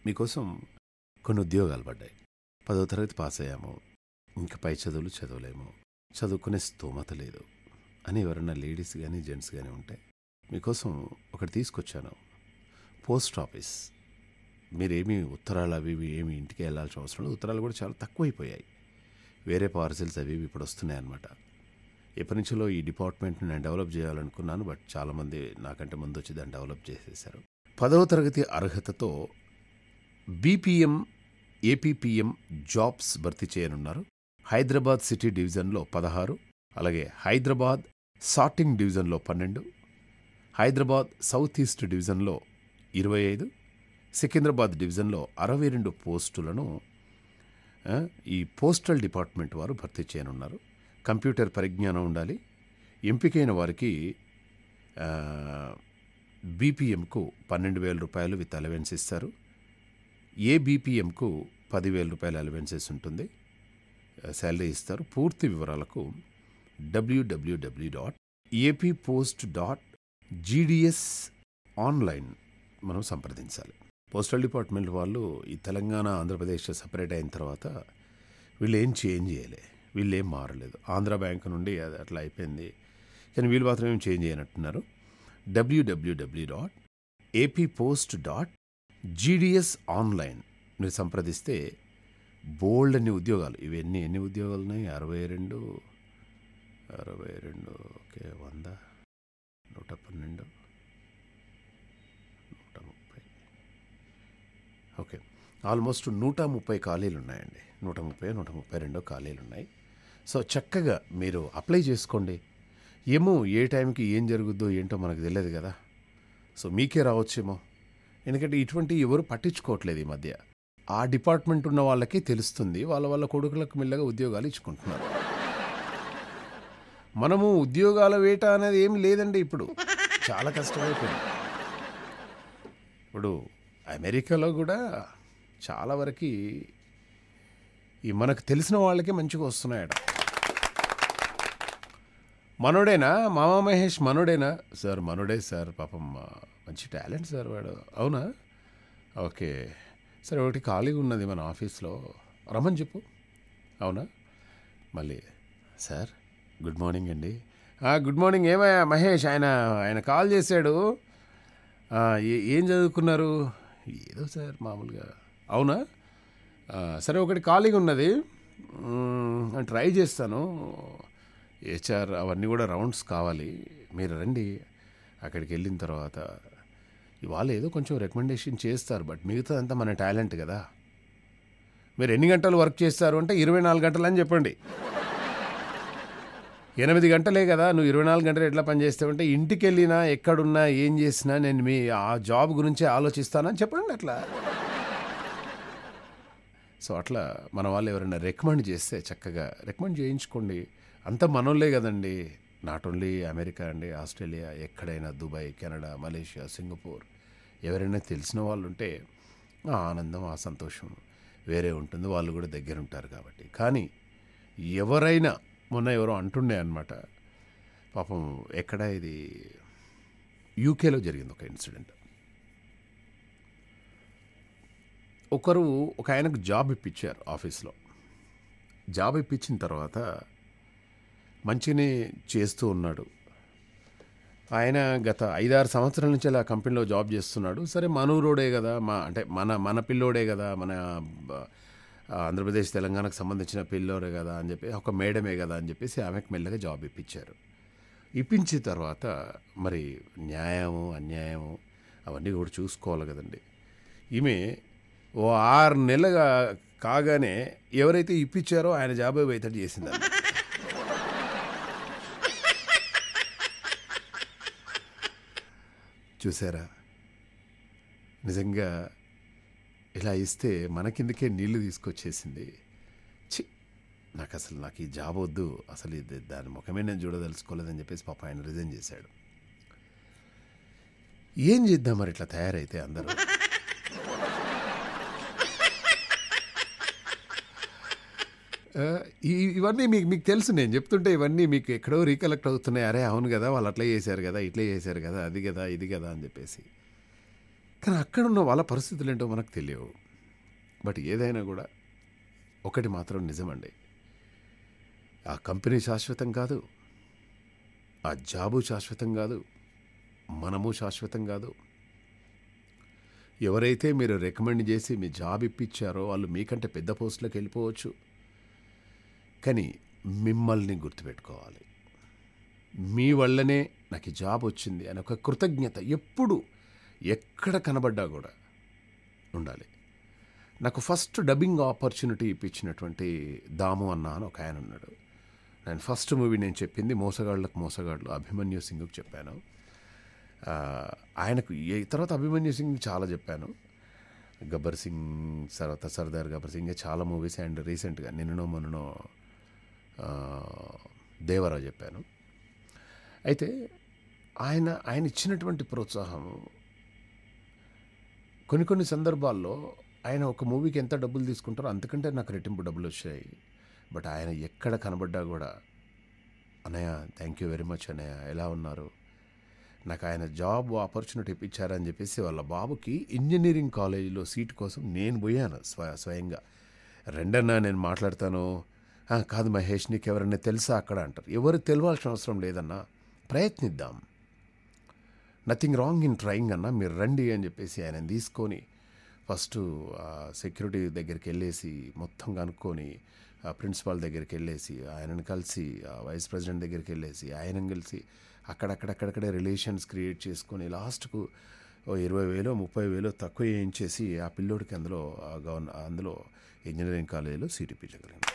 మీకోసం కొన్ని ఉద్యోగాలు పడ్డాయి పదవ తరగతి పాస్ అయ్యాము ఇంకా పై చదువులు చదవలేము చదువుకునే స్తోమత లేదు అని ఎవరన్నా లేడీస్ కానీ జెంట్స్ కానీ ఉంటే మీకోసం ఒకటి తీసుకొచ్చాను పోస్ట్ ఆఫీస్ మీరేమి ఉత్తరాలు అవి ఇవి ఏమి ఇంటికి వెళ్ళాల్సిన అవసరం ఉత్తరాలు కూడా చాలా తక్కువైపోయాయి వేరే పార్సిల్స్ అవి ఇప్పుడు వస్తున్నాయి అన్నమాట ఎప్పటి నుంచో ఈ డిపార్ట్మెంట్ని నేను డెవలప్ చేయాలనుకున్నాను బట్ చాలామంది నాకంటే ముందు వచ్చి దాన్ని డెవలప్ చేసేసారు పదవ తరగతి అర్హతతో బీపీఎం ఏపీపీఎం జాబ్స్ భర్తీ చేయనున్నారు హైదరాబాద్ సిటీ డివిజన్లో పదహారు అలాగే హైదరాబాద్ సార్టింగ్ డివిజన్లో పన్నెండు హైదరాబాద్ సౌత్ ఈస్ట్ డివిజన్లో ఇరవై ఐదు సికింద్రాబాద్ డివిజన్లో అరవై రెండు పోస్టులను ఈ పోస్టల్ డిపార్ట్మెంట్ వారు భర్తీ చేయనున్నారు కంప్యూటర్ పరిజ్ఞానం ఉండాలి ఎంపికైన వారికి బీపీఎంకు పన్నెండు వేల రూపాయలు విత్ అలవెన్స్ ఇస్తారు ఏ బీపీఎంకు పదివేల రూపాయల అలవెన్సెస్ ఉంటుంది శాలరీ ఇస్తారు పూర్తి వివరాలకు డబ్ల్యూడబ్ల్యూడబ్ల్యూ dot AP post dot GDS online మనం సంప్రదించాలి పోస్టల్ డిపార్ట్మెంట్ వాళ్ళు ఈ తెలంగాణ ఆంధ్రప్రదేశ్ సపరేట్ అయిన తర్వాత వీళ్ళు ఏం చేంజ్ చేయలేదు వీళ్ళు ఏం మారలేదు ఆంధ్ర బ్యాంక్ నుండి అది అట్లా అయిపోయింది కానీ వీళ్ళు మాత్రం ఏం చేంజ్ చేయనట్టున్నారు డబ్ల్యూడబ్ల్యూడబ్ల్యూ dot AP post dot GDS online మీరు సంప్రదిస్తే బోల్డ్ అన్ని ఉద్యోగాలు ఇవన్నీ ఎన్ని ఉద్యోగాలు ఉన్నాయి అరవై రెండు అరవై రెండు ఓకే వంద నూట పన్నెండు నూట ముప్పై ఓకే ఆల్మోస్ట్ నూట ముప్పై ఖాళీలు ఉన్నాయండి నూట ముప్పై నూట ముప్పై రెండు ఖాళీలు ఉన్నాయి సో చక్కగా మీరు అప్లై చేసుకోండి ఏమో ఏ టైంకి ఏం జరుగుద్దో ఏంటో మనకు తెలియదు కదా సో మీకే రావచ్చేమో ఎందుకంటే ఇటువంటి ఎవరు పట్టించుకోవట్లేదు ఈ మధ్య ఆ డిపార్ట్మెంట్ ఉన్న వాళ్ళకి తెలుస్తుంది వాళ్ళ వాళ్ళ కొడుకులకు మెల్లగా ఉద్యోగాలు ఇచ్చుకుంటున్నారు మనము ఉద్యోగాల వేట అనేది ఏం లేదండి ఇప్పుడు చాలా కష్టమైపోయింది ఇప్పుడు అమెరికాలో కూడా చాలా వరకు ఈ మనకు తెలిసిన వాళ్ళకే మంచిగా వస్తున్నాయట మనోడేనా మామా మహేష్ మనోడేనా సార్ మనోడే సార్ పాపం మంచి టాలెంట్ సార్ వాడు అవునా ఓకే సార్ ఒకటి ఖాళీగా ఉన్నది మన ఆఫీస్లో రమ్మని చెప్పు అవునా మళ్ళీ సార్ గుడ్ మార్నింగ్ అండి గుడ్ మార్నింగ్ ఏమయ్యా మహేష్ ఆయన ఆయన కాల్ చేశాడు ఏం చదువుకున్నారు ఏదో సార్ మామూలుగా అవునా సరే ఒకటి ఖాళీగా ఉన్నది ట్రై చేస్తాను హెచ్ఆర్ అవన్నీ కూడా రౌండ్స్ కావాలి మీరు రండి అక్కడికి వెళ్ళిన తర్వాత ఇవాళ ఏదో కొంచెం రికమెండేషన్ చేస్తారు బట్ మిగతాదంతా మన టాలెంట్ కదా మీరు ఎన్ని గంటలు వర్క్ చేస్తారు అంటే ఇరవై నాలుగు గంటలు అని చెప్పండి ఎనిమిది గంటలే కదా నువ్వు ఇరవై నాలుగు గంటలు ఎట్లా పనిచేస్తావంటే ఇంటికి వెళ్ళినా ఎక్కడున్నా ఏం చేసినా నేను మీ ఆ జాబ్ గురించి ఆలోచిస్తానని చెప్పండి అట్లా సో అట్లా మన వాళ్ళు ఎవరైనా రికమెండ్ చేస్తే చక్కగా రికమెండ్ చేయించుకోండి అంతా మనోళ్ళే కదండి నాట్ ఓన్లీ అమెరికా అండి ఆస్ట్రేలియా ఎక్కడైనా దుబాయ్ కెనడా మలేషియా సింగపూర్ ఎవరైనా తెలిసిన వాళ్ళు ఉంటే ఆ ఆనందం ఆ సంతోషం వేరే ఉంటుంది వాళ్ళు కూడా దగ్గర ఉంటారు కాబట్టి కానీ ఎవరైనా మొన్న ఎవరో అంటుండే అనమాట పాపం ఎక్కడ ఇది యూకేలో జరిగింది ఒక ఇన్సిడెంట్ ఒకరు ఒక ఆయనకు జాబ్ ఇప్పించారు ఆఫీస్లో జాబ్ ఇప్పించిన తర్వాత మంచినే చేస్తూ ఉన్నాడు ఆయన గత ఐదారు సంవత్సరాల నుంచి అలా కంపెనీలో జాబ్ చేస్తున్నాడు సరే మనూరోడే కదా మా అంటే మన మన పిల్లోడే కదా మన ఆంధ్రప్రదేశ్ తెలంగాణకు సంబంధించిన పిల్లోడే కదా అని చెప్పి ఒక మేడమే కదా అని చెప్పేసి ఆమెకు మెల్లగా జాబ్ ఇప్పించారు ఇప్పించిన తర్వాత మరి న్యాయము అన్యాయము అవన్నీ కూడా చూసుకోవాలి కదండి ఈమె ఓ ఆరు నెలలుగా కాగానే ఎవరైతే ఇప్పించారో ఆయన జాబ్ అయితే చేసిందండి చూసారా నిజంగా ఇలా ఇస్తే మన కిందకే నీళ్లు తీసుకొచ్చేసింది చి నాకు అసలు నాకు ఈ జాబ్ వద్దు అసలు ఇది దాని ముఖమే నేను చూడదలుచుకోలేదని చెప్పేసి పాప ఆయన రిజైన్ చేశాడు ఏం చేద్దాం మరి ఇట్లా తయారైతే అందరూ ఇవన్నీ మీకు మీకు తెలుసు నేను చెప్తుంటే ఇవన్నీ మీకు ఎక్కడో రీకలెక్ట్ అవుతున్నాయి అరే అవును కదా వాళ్ళు అట్లా చేశారు కదా ఇట్లా చేశారు కదా అది కదా ఇది కదా అని చెప్పేసి కానీ అక్కడ ఉన్న వాళ్ళ పరిస్థితులు ఏంటో మనకు తెలియవు బట్ ఏదైనా కూడా ఒకటి మాత్రం నిజమండి ఆ కంపెనీ శాశ్వతం కాదు ఆ జాబు శాశ్వతం కాదు మనము శాశ్వతం కాదు ఎవరైతే మీరు రికమెండ్ చేసి మీ జాబ్ ఇప్పించారో వాళ్ళు మీకంటే పెద్ద పోస్టులకు వెళ్ళిపోవచ్చు కానీ మిమ్మల్ని గుర్తుపెట్టుకోవాలి మీ వల్లనే నాకు జాబ్ వచ్చింది అని ఒక కృతజ్ఞత ఎప్పుడు ఎక్కడ కనబడ్డా కూడా ఉండాలి నాకు ఫస్ట్ డబ్బింగ్ ఆపర్చునిటీ ఇప్పించినటువంటి దాము అన్న అని ఒక ఆయన ఉన్నాడు నేను ఫస్ట్ మూవీ నేను చెప్పింది మోసగాళ్ళకు మోసగాళ్ళు అభిమన్యు సింగ్కి చెప్పాను ఆయనకు తర్వాత అభిమన్యు సింగ్ చాలా చెప్పాను గబ్బర్ సింగ్ తర్వాత సర్దార్ గబ్బర్ సింగ్ చాలా మూవీస్ అండ్ రీసెంట్గా నిన్ననో మొన్ననో దేవరావు చెప్పాను అయితే ఆయన ఆయన ఇచ్చినటువంటి ప్రోత్సాహము కొన్ని కొన్ని సందర్భాల్లో ఆయన ఒక మూవీకి ఎంత డబ్బులు తీసుకుంటారో అంతకంటే నాకు రెట్టింపు డబ్బులు వచ్చాయి బట్ ఆయన ఎక్కడ కనబడ్డా కూడా అన్నయ్య థ్యాంక్ యూ వెరీ మచ్ అన్నయ్య ఎలా ఉన్నారు నాకు ఆయన జాబ్ ఆపర్చునిటీ ఇప్పించారని చెప్పేసి వాళ్ళ బాబుకి ఇంజనీరింగ్ కాలేజీలో సీట్ కోసం నేను పోయాను స్వయంగా రెండన్నా నేను మాట్లాడతాను కాదు మహేష్ నీకు ఎవరైనా తెలుసా అక్కడ అంటారు ఎవరు తెలియాల్సిన అవసరం లేదన్నా ప్రయత్నిద్దాం నథింగ్ రాంగ్ ఇన్ ట్రయింగ్ అన్న మీరు రండి అని చెప్పేసి ఆయన తీసుకొని ఫస్ట్ సెక్యూరిటీ దగ్గరికి వెళ్ళేసి మొత్తం కనుక్కొని ప్రిన్సిపాల్ దగ్గరికి వెళ్ళేసి ఆయనను కలిసి వైస్ ప్రెసిడెంట్ దగ్గరికి వెళ్ళేసి ఆయనను కలిసి అక్కడక్కడక్కడక్కడే రిలేషన్స్ క్రియేట్ చేసుకొని లాస్ట్కు ఇరవై వేలో ముప్పై వేలో తక్కువ చేయించేసి ఆ పిల్లోడికి అందులో గవర్న అందులో ఇంజనీరింగ్ కాలేజీలో సీటు ఇప్పించగలిగింది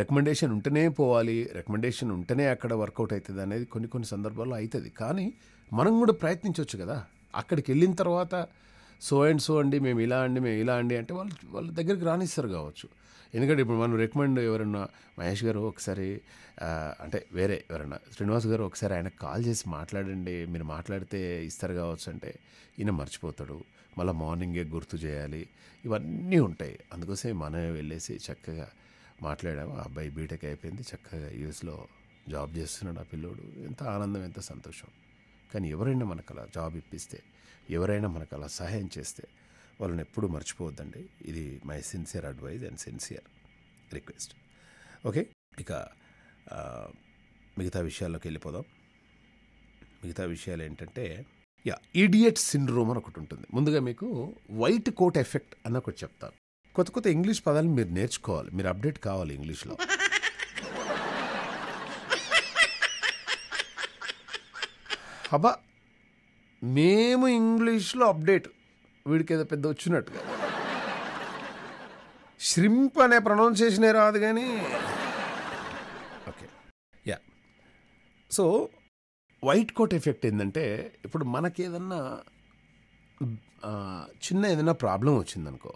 రికమెండేషన్ ఉంటేనే పోవాలి రికమెండేషన్ ఉంటేనే అక్కడ వర్కౌట్ అవుతుంది అనేది కొన్ని కొన్ని సందర్భాల్లో అవుతుంది కానీ మనం కూడా ప్రయత్నించవచ్చు కదా అక్కడికి వెళ్ళిన తర్వాత సో అండ్ సో అండి మేము ఇలా అండి మేము ఇలా అండి అంటే వాళ్ళు వాళ్ళ దగ్గరికి రానిస్తారు కావచ్చు ఎందుకంటే ఇప్పుడు మనం రికమెండ్ ఎవరన్నా మహేష్ గారు ఒకసారి అంటే వేరే ఎవరన్నా శ్రీనివాస్ గారు ఒకసారి ఆయన కాల్ చేసి మాట్లాడండి మీరు మాట్లాడితే ఇస్తారు కావచ్చు అంటే ఈయన మర్చిపోతాడు మళ్ళీ మార్నింగే గుర్తు చేయాలి ఇవన్నీ ఉంటాయి అందుకోసం మనమే వెళ్ళేసి చక్కగా మాట్లాడాము ఆ అబ్బాయి బీటెక్ అయిపోయింది చక్కగా యూఎస్లో జాబ్ చేస్తున్నాడు ఆ పిల్లోడు ఎంత ఆనందం ఎంత సంతోషం కానీ ఎవరైనా మనకు అలా జాబ్ ఇప్పిస్తే ఎవరైనా మనకు అలా సహాయం చేస్తే వాళ్ళని ఎప్పుడూ మర్చిపోవద్దండి ఇది my sincere advice and sincere request okay ఇక మిగతా విషయాల్లోకి వెళ్ళిపోదాం మిగతా విషయాలు ఏంటంటే యా ఈడియట్ సిండ్రోమ్ అని ఒకటి ఉంటుంది ముందుగా మీకు వైట్ కోట్ ఎఫెక్ట్ అని ఒకటి చెప్తాను కొత్త కొత్త ఇంగ్లీష్ పదాలు మీరు నేర్చుకోవాలి మీరు అప్డేట్ కావాలి ఇంగ్లీష్లో అబ్బా మేము ఇంగ్లీష్లో అప్డేట్ వీడికి ఏదో పెద్ద వచ్చినట్టుగా శ్రింప్ అనే ప్రొనౌన్సియేషనే రాదు కానీ okay yeah so white coat effect ఏంటంటే ఇప్పుడు మనకి చిన్న ఏదైనా ప్రాబ్లం వచ్చిందనుకో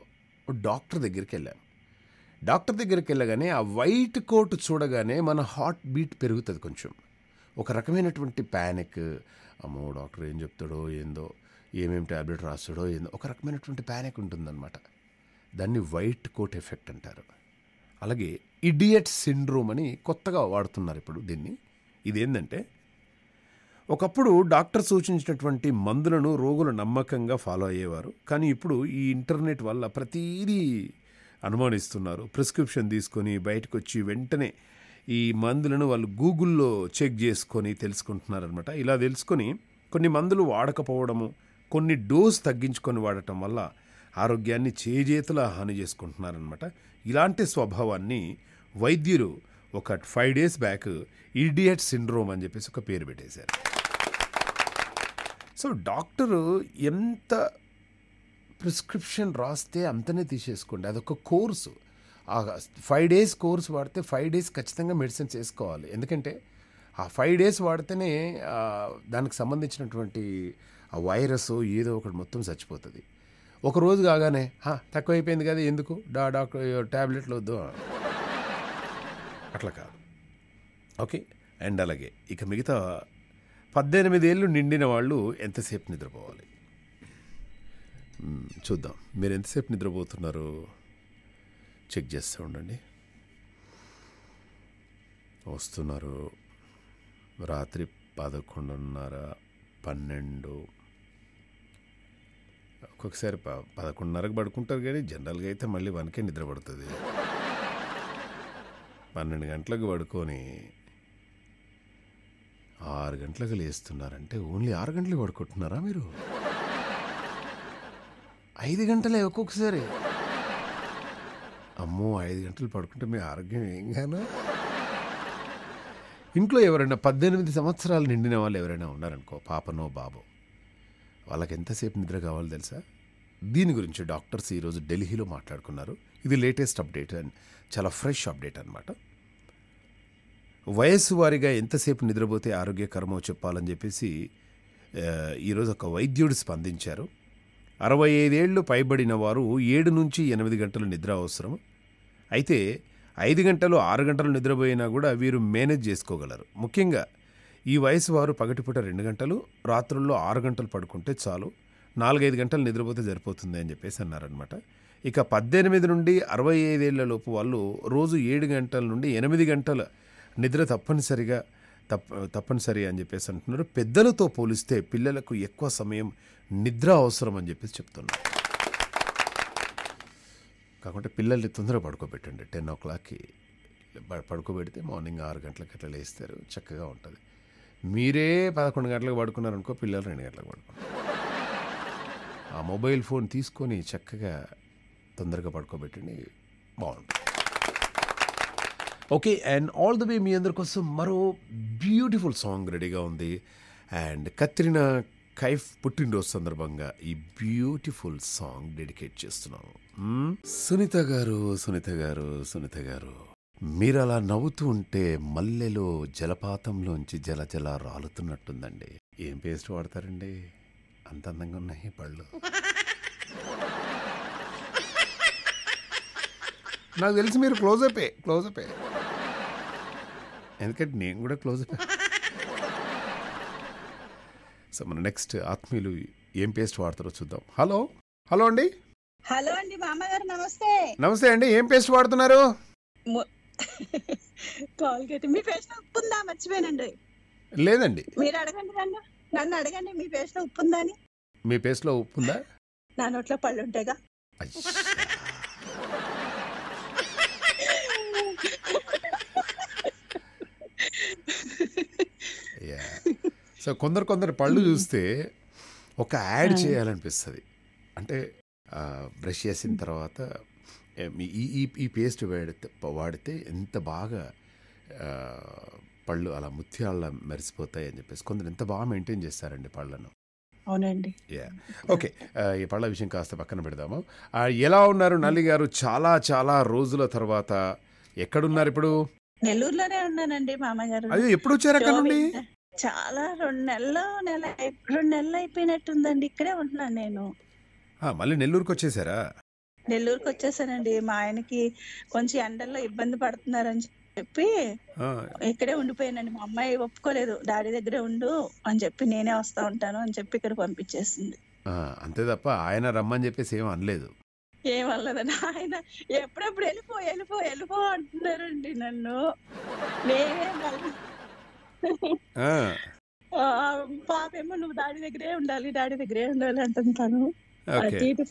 డాక్టర్ దగ్గరికి వెళ్ళాను డాక్టర్ దగ్గరికి వెళ్ళగానే ఆ వైట్ కోట్ చూడగానే మన హార్ట్ బీట్ పెరుగుతుంది కొంచెం ఒక రకమైనటువంటి ప్యానిక్ అమ్మో డాక్టర్ ఏం చెప్తాడో ఏందో ఏమేమి ట్యాబ్లెట్ రాస్తాడో ఏందో ఒక రకమైనటువంటి ప్యానిక్ ఉంటుందన్నమాట దాన్ని వైట్ కోట్ ఎఫెక్ట్ అంటారు అలాగే ఇడియట్ సిండ్రోమ్ అని కొత్తగా వాడుతున్నారు ఇప్పుడు దీన్ని ఇదేంటంటే ఒకప్పుడు డాక్టర్ సూచించినటువంటి మందులను రోగులు నమ్మకంగా ఫాలో అయ్యేవారు కానీ ఇప్పుడు ఈ ఇంటర్నెట్ వల్ల ప్రతీదీ అనుమానిస్తున్నారు ప్రిస్క్రిప్షన్ తీసుకొని బయటకు వచ్చి వెంటనే ఈ మందులను వాళ్ళు గూగుల్లో చెక్ చేసుకొని తెలుసుకుంటున్నారనమాట ఇలా తెలుసుకొని కొన్ని మందులు వాడకపోవడము కొన్ని డోస్ తగ్గించుకొని వాడటం వల్ల ఆరోగ్యాన్ని చేజేతలా హాని చేసుకుంటున్నారనమాట ఇలాంటి స్వభావాన్ని వైద్యులు ఒక five days back idiot syndrome అని చెప్పేసి ఒక పేరు పెట్టేశారు సో డాక్టరు ఎంత ప్రిస్క్రిప్షన్ రాస్తే అంతనే తీసేసుకోండి అదొక కోర్సు ఫైవ్ డేస్ కోర్స్ వాడితే ఫైవ్ డేస్ ఖచ్చితంగా మెడిసిన్స్ వేసుకోవాలి ఎందుకంటే ఆ ఫైవ్ డేస్ వాడితేనే దానికి సంబంధించినటువంటి ఆ వైరస్ ఏదో ఒకటి మొత్తం చచ్చిపోతుంది ఒక రోజు కాగానే తక్కువైపోయింది కదా ఎందుకు డా డాక్టర్ ట్యాబ్లెట్లు వద్దు అట్లా కాదు ఓకే అండ్ అలాగే ఇక మిగతా పద్దెనిమిది ఏళ్ళు నిండిన వాళ్ళు ఎంతసేపు నిద్రపోవాలి చూద్దాం మీరు ఎంతసేపు నిద్రపోతున్నారు చెక్ చేస్తూ ఉండండి వస్తున్నారు రాత్రి పదకొండున్నర పన్నెండు ఒక్కొక్కసారి ప పదకొండున్నరకు పడుకుంటారు కానీ జనరల్గా అయితే మళ్ళీ వనకే నిద్ర పడుతుంది పన్నెండు గంటలకు పడుకొని ఆరు గంటలకు లేస్తున్నారంటే ఓన్లీ ఆరు గంటలు పడుకుంటున్నారా మీరు ఐదు గంటలే ఒక్కొక్కసారి అమ్మో ఐదు గంటలు పడుకుంటే మీ ఆరోగ్యం ఏం కానా ఇంట్లో ఎవరైనా పద్దెనిమిది సంవత్సరాలు నిండిన వాళ్ళు ఎవరైనా ఉన్నారనుకో పాపనో బాబో వాళ్ళకి ఎంతసేపు నిద్ర కావాలో తెలుసా దీని గురించి డాక్టర్స్ ఈరోజు ఢిల్లీలో మాట్లాడుకున్నారు ఇది లేటెస్ట్ అప్డేట్ అండ్ చాలా ఫ్రెష్ అప్డేట్ అనమాట వయస్సు వారిగా ఎంతసేపు నిద్రపోతే ఆరోగ్యకరమో చెప్పాలని చెప్పేసి ఈరోజు ఒక వైద్యుడు స్పందించారు అరవై ఐదేళ్లు పైబడిన వారు ఏడు నుంచి ఎనిమిది గంటలు నిద్ర అవసరం అయితే ఐదు గంటలు ఆరు గంటలు నిద్రపోయినా కూడా వీరు మేనేజ్ చేసుకోగలరు ముఖ్యంగా ఈ వయసు వారు పగటిపూట రెండు గంటలు రాత్రుల్లో ఆరు గంటలు పడుకుంటే చాలు నాలుగైదు గంటలు నిద్రపోతే సరిపోతుంది అని చెప్పేసి అన్నారనమాట ఇక పద్దెనిమిది నుండి అరవై ఐదేళ్ల లోపు వాళ్ళు రోజు ఏడు గంటల నుండి ఎనిమిది గంటల నిద్ర తప్పనిసరిగా తప్ప తప్పనిసరి అని చెప్పేసి అంటున్నారు పెద్దలతో పోలిస్తే పిల్లలకు ఎక్కువ సమయం నిద్ర అవసరం అని చెప్పేసి చెప్తున్నారు కాకుంటే పిల్లల్ని తొందరగా పడుకోబెట్టండి టెన్ ఓ క్లాక్కి పడుకోబెడితే మార్నింగ్ ఆరు గంటలకు అట్లా లేస్తారు చక్కగా ఉంటుంది మీరే పదకొండు గంటలకు పడుకున్నారనుకో పిల్లలు రెండు గంటలకు పడుకున్నారు ఆ మొబైల్ ఫోన్ తీసుకొని చక్కగా తొందరగా పడుకోబెట్టండి బాగుంటుంది okay and all the way మీ అందరి కోసం మరో బ్యూటిఫుల్ సాంగ్ రెడీగా ఉంది అండ్ కత్రినా కైఫ్ పుట్టినరోజు సందర్భంగా ఈ బ్యూటిఫుల్ సాంగ్ డెడికేట్ చేస్తున్నాను సునీత గారు సునీత గారు సునీత గారు మీరు అలా నవ్వుతూ ఉంటే మల్లెలో జలపాతంలోంచి జల జల రాలుతున్నట్టుందండి ఏం పేస్ట్ వాడతారండి అంత అందంగా ఉన్నాయి పళ్ళు నాకు తెలిసి మీరు క్లోజ్ అయిపోయి క్లోజ్ అయిపోయి ఎందుకంటే నేను కూడా క్లోజ్ అయిపోయా సో మన నెక్స్ట్ ఆత్మీయులు ఏం పేస్ట్ వాడతారో చూద్దాం హలో హలో అండి హలో అండి మామగారు నమస్తే నమస్తే అండి ఏం పేస్ట్ వాడుతున్నారు కాల్గేట్ మీ పేస్ట్ ఉప్పు ఉందా మర్చిపోయానండి లేదండి మీరు అడగండి నన్ను నన్ను అడగండి మీ పేస్ట్ ఉప్పు ఉందా అని మీ పేస్ట్ ఉప్పు ఉందా నా నోట్లో పళ్ళు ఉంటాయిగా యా సో కొందరు కొందరు పళ్ళు చూస్తే ఒక యాడ్ hmm. చేయాలనిపిస్తుంది అంటే బ్రష్ చేసిన తర్వాత ఈ ఈ పేస్ట్ వాడితే వాడితే ఎంత బాగా పళ్ళు అలా ముత్యాల మెరిసిపోతాయి అని చెప్పేసి కొందరు ఎంత బాగా మెయింటైన్ చేస్తారండి పళ్ళను అవునండి యా ఓకే ఈ పళ్ళ విషయం కాస్త పక్కన పెడదాము ఎలా ఉన్నారు నల్లి గారు చాలా చాలా రోజుల తర్వాత ఎక్కడున్నారు ఇప్పుడు నెల్లూరులోనే ఉన్నానండి మామగారు అదే ఎప్పుడు వచ్చారు అక్కడ నుండి చాలా రెండు నెలలు నెల రెండు నెలలు అయిపోయినట్టుందండి ఇక్కడే ఉంటున్నాను నేను మళ్ళీ నెల్లూరుకి వచ్చేసారా నెల్లూరుకి వచ్చేసానండి మా ఆయనకి కొంచెం ఎండల్లో ఇబ్బంది పడుతున్నారని చెప్పి ఇక్కడే ఉండిపోయానండి మా అమ్మాయి ఒప్పుకోలేదు డాడీ దగ్గరే ఉండు అని చెప్పి నేనే వస్తా ఉంటాను అని చెప్పి ఇక్కడ పంపించేసింది అంతే తప్ప ఆయన రమ్మని చెప్పేసి ఏం అనలేదు ఏమల్లదని ఆయన ఎప్పుడప్పుడు వెళ్ళిపో వెళ్ళిపో వెళ్ళిపో అంటున్నారండి నన్ను నేనే ఏమో నువ్వు డాడీ దగ్గరే ఉండాలి డాడీ దగ్గరే ఉండాలి అంటుంది తను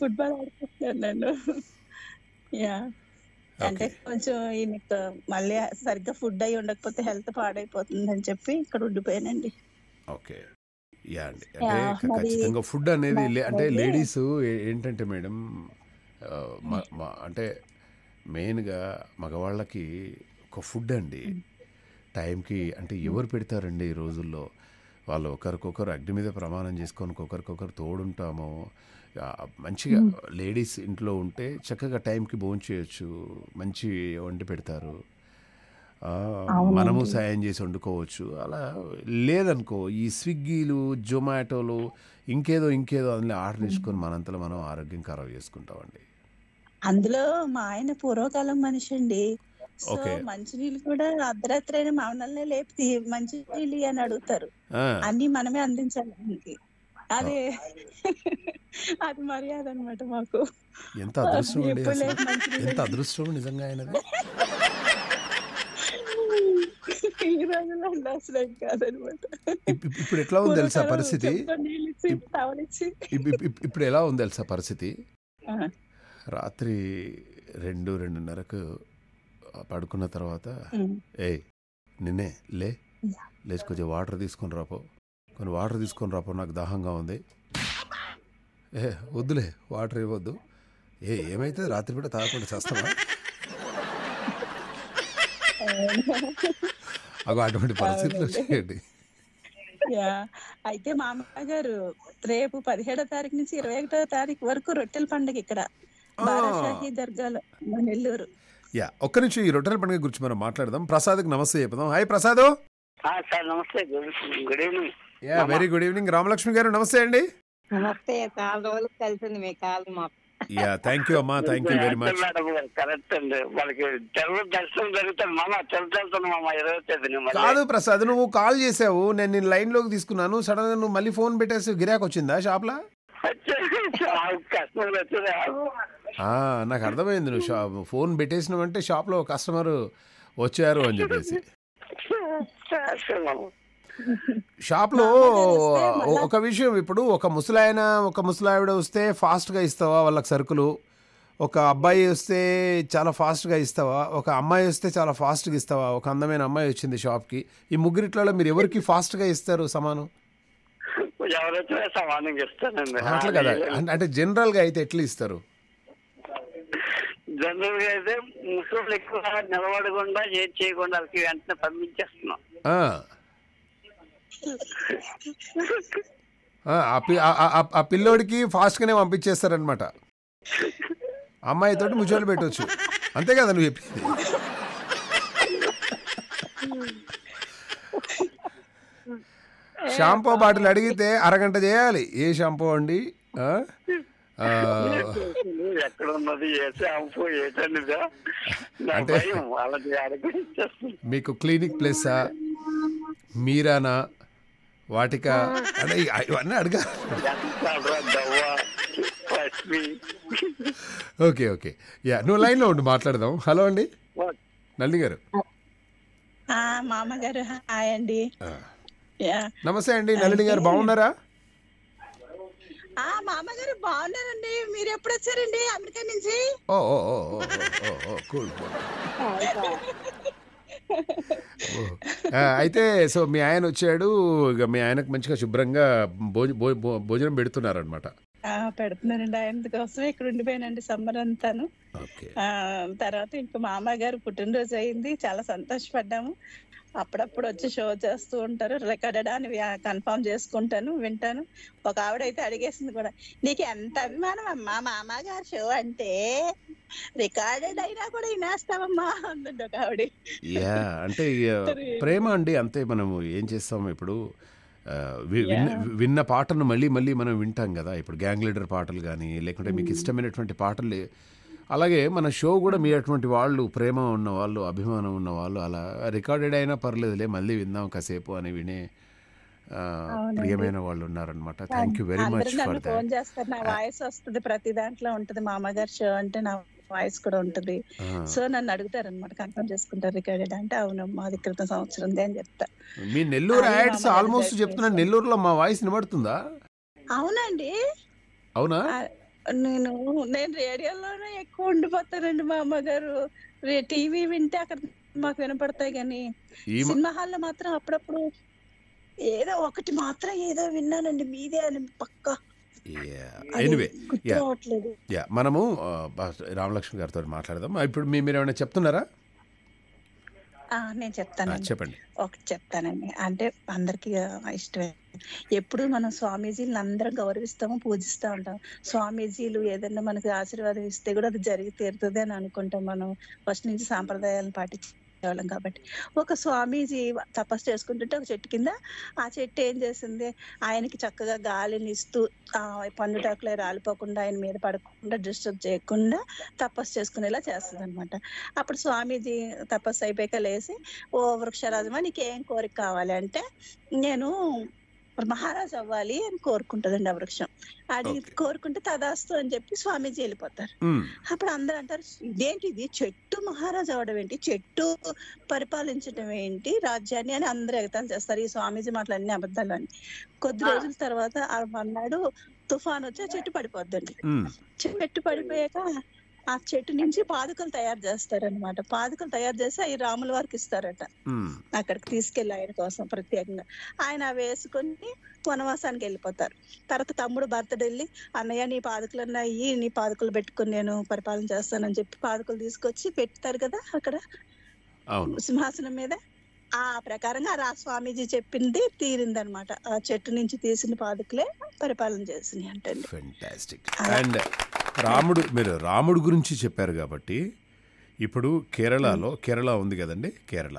ఫుట్బాల్ ఆడుకుంటున్నాను నన్ను యా అంటే కొంచెం ఈయన మళ్ళీ సరిగ్గా ఫుడ్ అయి ఉండకపోతే హెల్త్ పాడైపోతుంది అని చెప్పి ఇక్కడ ఉండిపోయానండి ఓకే యా అండి అంటే ఖచ్చితంగా ఫుడ్ అనేది అంటే లేడీస్ ఏంటంటే మేడం అంటే మెయిన్గా మగవాళ్ళకి ఒక ఫుడ్ అండి టైంకి అంటే ఎవరు పెడతారండి ఈ రోజుల్లో వాళ్ళు ఒకరికొకరు అగ్ని మీద ప్రమాణం చేసుకొని ఒకరికొకరు తోడుంటాము మంచిగా లేడీస్ ఇంట్లో ఉంటే చక్కగా టైంకి భోజనం చేయొచ్చు మంచి వండి పెడతారు మనము సాయం చేసి వండుకోవచ్చు అలా లేదనుకో ఈ స్విగ్గీలు జొమాటోలు ఇంకేదో ఇంకేదో అందులో ఆర్డర్ తీసుకొని మనంతలో మనం ఆరోగ్యం ఖరాబ్ చేసుకుంటామండి అందులో మా ఆయన పూర్వకాలం మనిషి అండి సో మంచినీళ్ళు కూడా అర్ధరాత్రి అయిన మమ్మల్ని లేపి మంచినీళ్ళు అని అడుగుతారు అన్ని మనమే అందించాలి దానికి అదే అది మర్యాద అనమాట మాకు ఎంత అదృష్టం ఎంత అదృష్టం నిజంగా ఆయనది ఇప్పుడు ఎట్లా ఉంది తెలుసా పరిస్థితి ఇప్పుడు ఎలా ఉంది తెలుసా పరిస్థితి రాత్రి రెండు రెండున్నరకు పడుకున్న తర్వాత ఏ నిన్నే లే లేచి కొంచెం వాటర్ తీసుకొని రాపో కొన్ని వాటర్ తీసుకొని రాపో నాకు దాహంగా ఉంది ఏ వద్దులే వాటర్ ఇవ్వద్దు ఏ ఏమైతే రాత్రి పూట తాగకుండా చేస్తావా అగో అటువంటి పరిస్థితులు వచ్చేయండి అయితే మా అమ్మగారు రేపు పదిహేడో తారీఖు నుంచి ఇరవై ఒకటో తారీఖు వరకు రొట్టెల పండుగ ఇక్కడ యా ఒక్క నుంచి ఈ రొట్టెల పండుగ గురించి మనం మాట్లాడదాం ప్రసాద్కి నమస్తే చెప్దాం హాయ్ ప్రసాద్ సార్ నమస్తే good evening yeah very good evening Ramalakshmi garu నమస్తే అండి నమస్తే చాలా కలిసింది మీ మా యా థ్యాంక్ యూ అమ్మా thank you very much correct అండి వాళ్ళకి తెలుగు దర్శనం జరుగుతుంది మామ మామ ఇరవై కాదు ప్రసాద్ నువ్వు కాల్ చేసావు నేను నేను లైన్ లోకి తీసుకున్నాను సడన్ గా నువ్వు మళ్ళీ ఫోన్ పెట్టేసి గిరాక్ వచ్చిందా షాప్ లా నాకు అర్థమైంది నువ్వు షాప్ ఫోన్ షాప్ షాప్లో కస్టమర్ వచ్చారు అని చెప్పేసి షాప్లో ఒక విషయం ఇప్పుడు ఒక ముసలాయన ఒక ముసలావిడ వస్తే ఫాస్ట్గా ఇస్తావా వాళ్ళకి సరుకులు ఒక అబ్బాయి వస్తే చాలా ఫాస్ట్గా ఇస్తావా ఒక అమ్మాయి వస్తే చాలా ఫాస్ట్గా ఇస్తావా ఒక అందమైన అమ్మాయి వచ్చింది షాప్కి ఈ ముగ్గురిట్లలో మీరు ఎవరికి ఫాస్ట్గా ఇస్తారు సమానం అట్లా కదా అంటే జనరల్ గా అయితే ఎట్లా ఇస్తారు జనరల్ గా అయితే ముస్లింలు ఎక్కువ నిలబడకుండా ఏం చేయకుండా వాళ్ళకి వెంటనే పంపించేస్తున్నాం ఆ పిల్లోడికి ఫాస్ట్ గానే పంపించేస్తారనమాట అమ్మాయి తోటి ముచ్చోలు పెట్టవచ్చు అంతే కదా నువ్వు చెప్పింది షాంపూ బాటిల్ అడిగితే అరగంట చేయాలి ఏ షాంపూ అండి ఎక్కడ అంటే మీకు క్లినిక్ ప్లేసా మీరానా వాటిక అంటే ఇవన్నీ అడగా ఓకే ఓకే యా నువ్వు లైన్లో ఉండి మాట్లాడదాం హలో అండి నల్లి గారు మామగారు హాయ్ అండి నమస్తే అండి నళిని గారు బాగున్నారా మామగారు బాగున్నారండి మీరు ఎప్పుడు వచ్చారండి అమెరికా నుంచి ఓ ఓ అయితే సో మీ ఆయన వచ్చాడు ఇక మీ ఆయనకు మంచిగా శుభ్రంగా భోజనం పెడుతున్నారు అనమాట పెడుతున్నారండి ఆయన కోసం ఇక్కడ ఉండిపోయానండి సమ్మర్ అంతాను తర్వాత ఇంకా మామగారు పుట్టినరోజు అయింది చాలా సంతోషపడ్డాము అప్పుడప్పుడు వచ్చి షో చేస్తూ ఉంటారు రికార్డెడ్ అని కన్ఫర్మ్ చేసుకుంటాను వింటాను ఒక ఆవిడ అయితే అడిగేసింది కూడా నీకు ఎంత అభిమానం అమ్మా మా షో అంటే రికార్డెడ్ అయినా కూడా వినేస్తావమ్మా అందు ఒక ఆవిడ అంటే ప్రేమ అండి అంతే మనము ఏం చేస్తాం ఇప్పుడు విన్న పాటను మళ్ళీ మళ్ళీ మనం వింటాం కదా ఇప్పుడు గ్యాంగ్ లీడర్ పాటలు కానీ లేకుంటే మీకు ఇష్టమైనటువంటి పాటలు అలాగే మన షో కూడా మీ అటువంటి వాళ్ళు ప్రేమ ఉన్న వాళ్ళు అభిమానం ఉన్న వాళ్ళు అలా రికార్డెడ్ అయినా పర్లేదులే మళ్ళీ విందాం కాసేపు అని వినే ప్రియమైన వాళ్ళు ఉన్నారనమాట thank you very much for phone చేస్తారు నా వాయిస్ వస్తుంది ప్రతి దాంట్లో ఉంటుంది మా అమ్మగారు షో అంటే నా వాయిస్ కూడా ఉంటుంది సో నన్ను అడుగుతారు అనమాట కన్ఫర్మ్ చేసుకుంటారు రికార్డెడ్ అంటే అవును మాది క్రితం సంవత్సరం అని చెప్తా మీ నెల్లూరు యాడ్స్ ఆల్మోస్ట్ చెప్తున్నా నెల్లూరులో మా వాయిస్ నిలబడుతుందా అవునండి అవునా నేను నేను రేడియోలోనే ఎక్కువ ఉండిపోతానండి మా అమ్మగారు టీవీ వింటే అక్కడ మాకు వినపడతాయి కానీ సినిమా హాల్లో మాత్రం అప్పుడప్పుడు ఏదో ఒకటి మాత్రం ఏదో విన్నానండి మీదే అని పక్క మనము రామలక్ష్మి గారితో మాట్లాడదాం ఇప్పుడు మీరు ఏమైనా చెప్తున్నారా నేను చెప్తాను చెప్పండి ఒకటి చెప్తానండి అంటే అందరికి ఇష్టమే ఎప్పుడు మనం స్వామీజీలను అందరం గౌరవిస్తాము పూజిస్తూ ఉంటాం స్వామీజీలు ఏదైనా మనకి ఆశీర్వాదం ఇస్తే కూడా అది జరిగి తీరుతుంది అని అనుకుంటాం మనం ఫస్ట్ నుంచి సాంప్రదాయాలను పాటించి వాళ్ళం కాబట్టి ఒక స్వామీజీ తపస్సు చేసుకుంటుంటే ఒక చెట్టు కింద ఆ చెట్టు ఏం చేసింది ఆయనకి చక్కగా గాలిని ఇస్తూ పండుటాకులే రాలిపోకుండా ఆయన మీద పడకుండా డిస్టర్బ్ చేయకుండా తపస్సు చేసుకునేలా చేస్తుంది అనమాట అప్పుడు స్వామీజీ తపస్సు అయిపోయాక లేసి ఓ వృక్షరాజమా నీకేం కోరిక కావాలి అంటే నేను మహారాజు అవ్వాలి అని కోరుకుంటదండి ఆ వృక్షం అది కోరుకుంటే తదాస్తు అని చెప్పి స్వామీజీ వెళ్ళిపోతారు అప్పుడు అందరూ అంటారు ఇదేంటిది చెట్టు మహారాజు అవడం ఏంటి చెట్టు పరిపాలించడం ఏంటి రాజ్యాన్ని అని అందరు ఎగతాలు చేస్తారు ఈ స్వామీజీ మాటలు అన్ని అబద్ధాలు అని కొద్ది రోజుల తర్వాత అన్నాడు తుఫాన్ వచ్చి చెట్టు పడిపోద్దండి చెట్టు పడిపోయాక ఆ చెట్టు నుంచి పాదుకలు తయారు చేస్తారనమాట పాదుకలు తయారు చేసి అవి రాముల వారికి ఇస్తారట అక్కడికి తీసుకెళ్లి ఆయన కోసం ప్రత్యేకంగా ఆయన వేసుకొని వేసుకుని వనవాసానికి వెళ్ళిపోతారు తర్వాత తమ్ముడు భర్త వెళ్ళి అన్నయ్య నీ పాదుకలు అన్నయ్యి నీ పాదుకలు పెట్టుకుని నేను పరిపాలన చేస్తానని చెప్పి పాదుకలు తీసుకొచ్చి పెట్టుతారు కదా అక్కడ సింహాసనం మీద ఆ ప్రకారంగా రా స్వామీజీ చెప్పింది తీరిందనమాట ఆ చెట్టు నుంచి తీసిన పాదుకలే పరిపాలన చేసినాయి అంటే ఫెంటాస్టిక్ అండ్ రాముడు మీరు రాముడు గురించి చెప్పారు కాబట్టి ఇప్పుడు కేరళలో కేరళ ఉంది కదండి కేరళ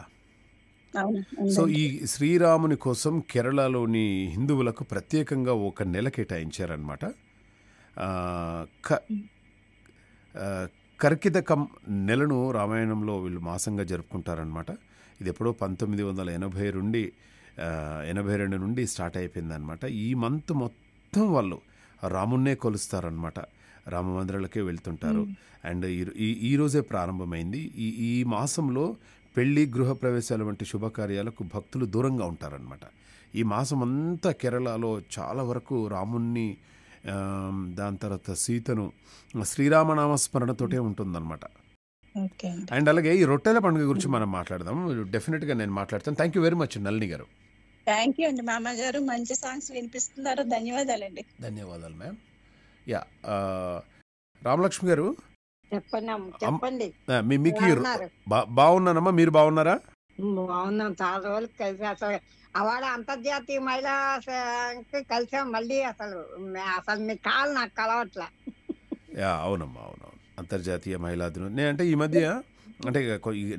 సో ఈ శ్రీరాముని కోసం కేరళలోని హిందువులకు ప్రత్యేకంగా ఒక నెల కేటాయించారనమాట కర్కితకం నెలను రామాయణంలో వీళ్ళు మాసంగా జరుపుకుంటారనమాట ఇది ఎప్పుడో పంతొమ్మిది వందల ఎనభై రెండు ఎనభై రెండు నుండి స్టార్ట్ అయిపోయిందనమాట ఈ మంత్ మొత్తం వాళ్ళు రామున్నే కొలుస్తారనమాట రామ మందిరాలకే వెళ్తుంటారు అండ్ ఈ ఈ ఈరోజే ప్రారంభమైంది ఈ ఈ మాసంలో పెళ్లి గృహప్రవేశాలు వంటి శుభకార్యాలకు భక్తులు దూరంగా ఉంటారనమాట ఈ మాసం అంతా కేరళలో చాలా వరకు రాముణ్ణి దాని తర్వాత సీతను శ్రీరామనామ స్మరణతోటే ఉంటుందన్నమాట అండ్ అలాగే ఈ రొట్టెల పండుగ గురించి మనం మాట్లాడదాం డెఫినెట్ గా నేను మాట్లాడతాను thank you very much Nalini garu thank you అండి మామ గారు మంచి సాంగ్స్ వినిపిస్తున్నారు ధన్యవాదాలండి ధన్యవాదాలు మ్యామ్ యా రామలక్ష్మి గారు చెప్పండి మీ మీకు బాగున్నానమ్మా మీరు బాగున్నారా బాగున్నాం చాలా రోజులు కలిసి అసలు అవాడ అంతర్జాతీయ మహిళా కలిసాం మళ్ళీ అసలు అసలు మీ కాలు నాకు కలవట్లా యా అవునమ్మా అవును అంతర్జాతీయ మహిళా దినం అంటే ఈ మధ్య అంటే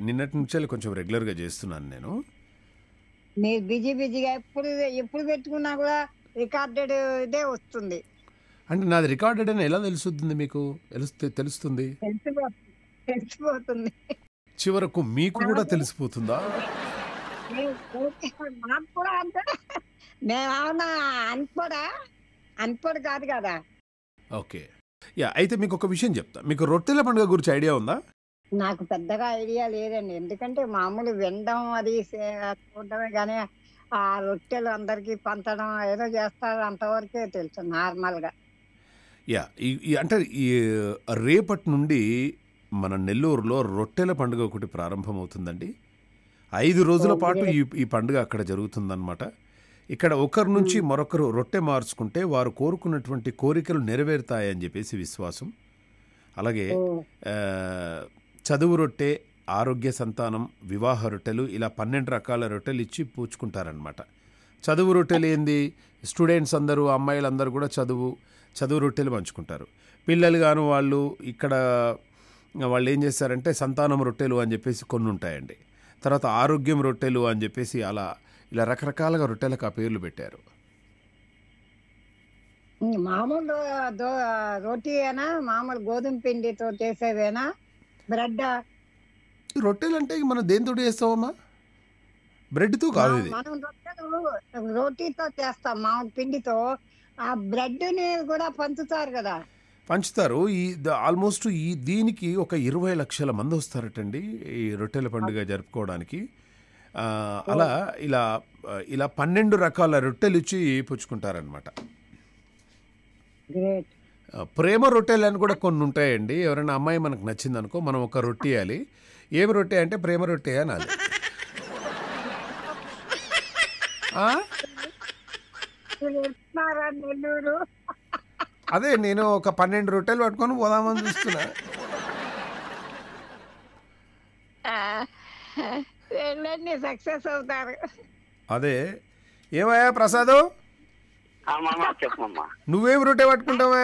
నిన్నటి నుంచే కొంచెం రెగ్యులర్గా చేస్తున్నాను నేను మీరు బిజీ బిజీగా ఎప్పుడు ఎప్పుడు పెట్టుకున్నా కూడా రికార్డెడ్ ఇదే వస్తుంది అంటే నాది రికార్డెడ్ అని ఎలా తెలుస్తుంది మీకు తెలుస్తుంది తెలిసిపోతుంది చివరకు మీకు కూడా తెలిసిపోతుందా నాకు కూడా నేను అవునా అనుకోడా అనుకోడు కాదు కదా ఓకే యా అయితే మీకు ఒక విషయం చెప్తా మీకు రొట్టెల పండుగ గురించి ఐడియా ఉందా నాకు పెద్దగా ఐడియా లేదండి ఎందుకంటే మామూలు వినడం అది చూడడమే కానీ ఆ రొట్టెలు అందరికీ పంచడం ఏదో చేస్తారు అంతవరకే తెలుసు నార్మల్గా యా ఈ- ఈ- అంటే ఈ రేపటి నుండి మన నెల్లూరులో రొట్టెల పండుగ ఒకటి ప్రారంభమవుతుందండి ఐదు రోజుల పాటు ఈ ఈ పండుగ అక్కడ జరుగుతుందన్నమాట ఇక్కడ ఒకరి నుంచి మరొకరు రొట్టె మార్చుకుంటే వారు కోరుకున్నటువంటి కోరికలు నెరవేరుతాయని చెప్పేసి విశ్వాసం అలాగే చదువు రొట్టె ఆరోగ్య సంతానం వివాహ రొట్టెలు ఇలా పన్నెండు రకాల రొట్టెలు ఇచ్చి పూచుకుంటారనమాట చదువు రొట్టెలు ఏంది స్టూడెంట్స్ అందరూ అమ్మాయిలందరూ కూడా చదువు చదువు రొట్టెలు పంచుకుంటారు పిల్లలు కాను వాళ్ళు ఇక్కడ వాళ్ళు ఏం చేస్తారంటే సంతానం రొట్టెలు అని చెప్పేసి కొన్ని ఉంటాయండి తర్వాత ఆరోగ్యం రొట్టెలు అని చెప్పేసి అలా ఇలా రకరకాలుగా రొట్టెలకు ఆ పేర్లు పెట్టారు మామూలు రోటీ రొటీ అయినా మామూలు గోధుమ పిండితో చేసేదేనా బ్రెడ్ రొట్టెలు అంటే మనం దేంతో చేస్తామమ్మా బ్రెడ్తో కాదు మనం రొట్టెలు రోటీతో చేస్తాం మామూలు పిండితో ఆ బ్రెడ్ని కూడా పంచుతారు కదా పంచుతారు ఈ ఆల్మోస్ట్ ఈ దీనికి ఒక ఇరవై లక్షల మంది వస్తారటండి ఈ రొట్టెల పండుగ జరుపుకోవడానికి అలా ఇలా ఇలా పన్నెండు రకాల రొట్టెలు ఇచ్చి పుచ్చుకుంటారనమాట ప్రేమ రొట్టెలు అని కూడా కొన్ని ఉంటాయండి ఎవరైనా అమ్మాయి మనకు నచ్చింది అనుకో మనం ఒక రొట్టె వేయాలి ఏమి రొట్టె అంటే ప్రేమ రొట్టె అని అది అదే నేను ఒక పన్నెండు రొట్టెలు పట్టుకొని పోదామని చూస్తున్నా సక్సెస్ అవుతారు అదే ఏమయ్యా ప్రసాద్ నువ్వేం రూటే పట్టుకుంటావా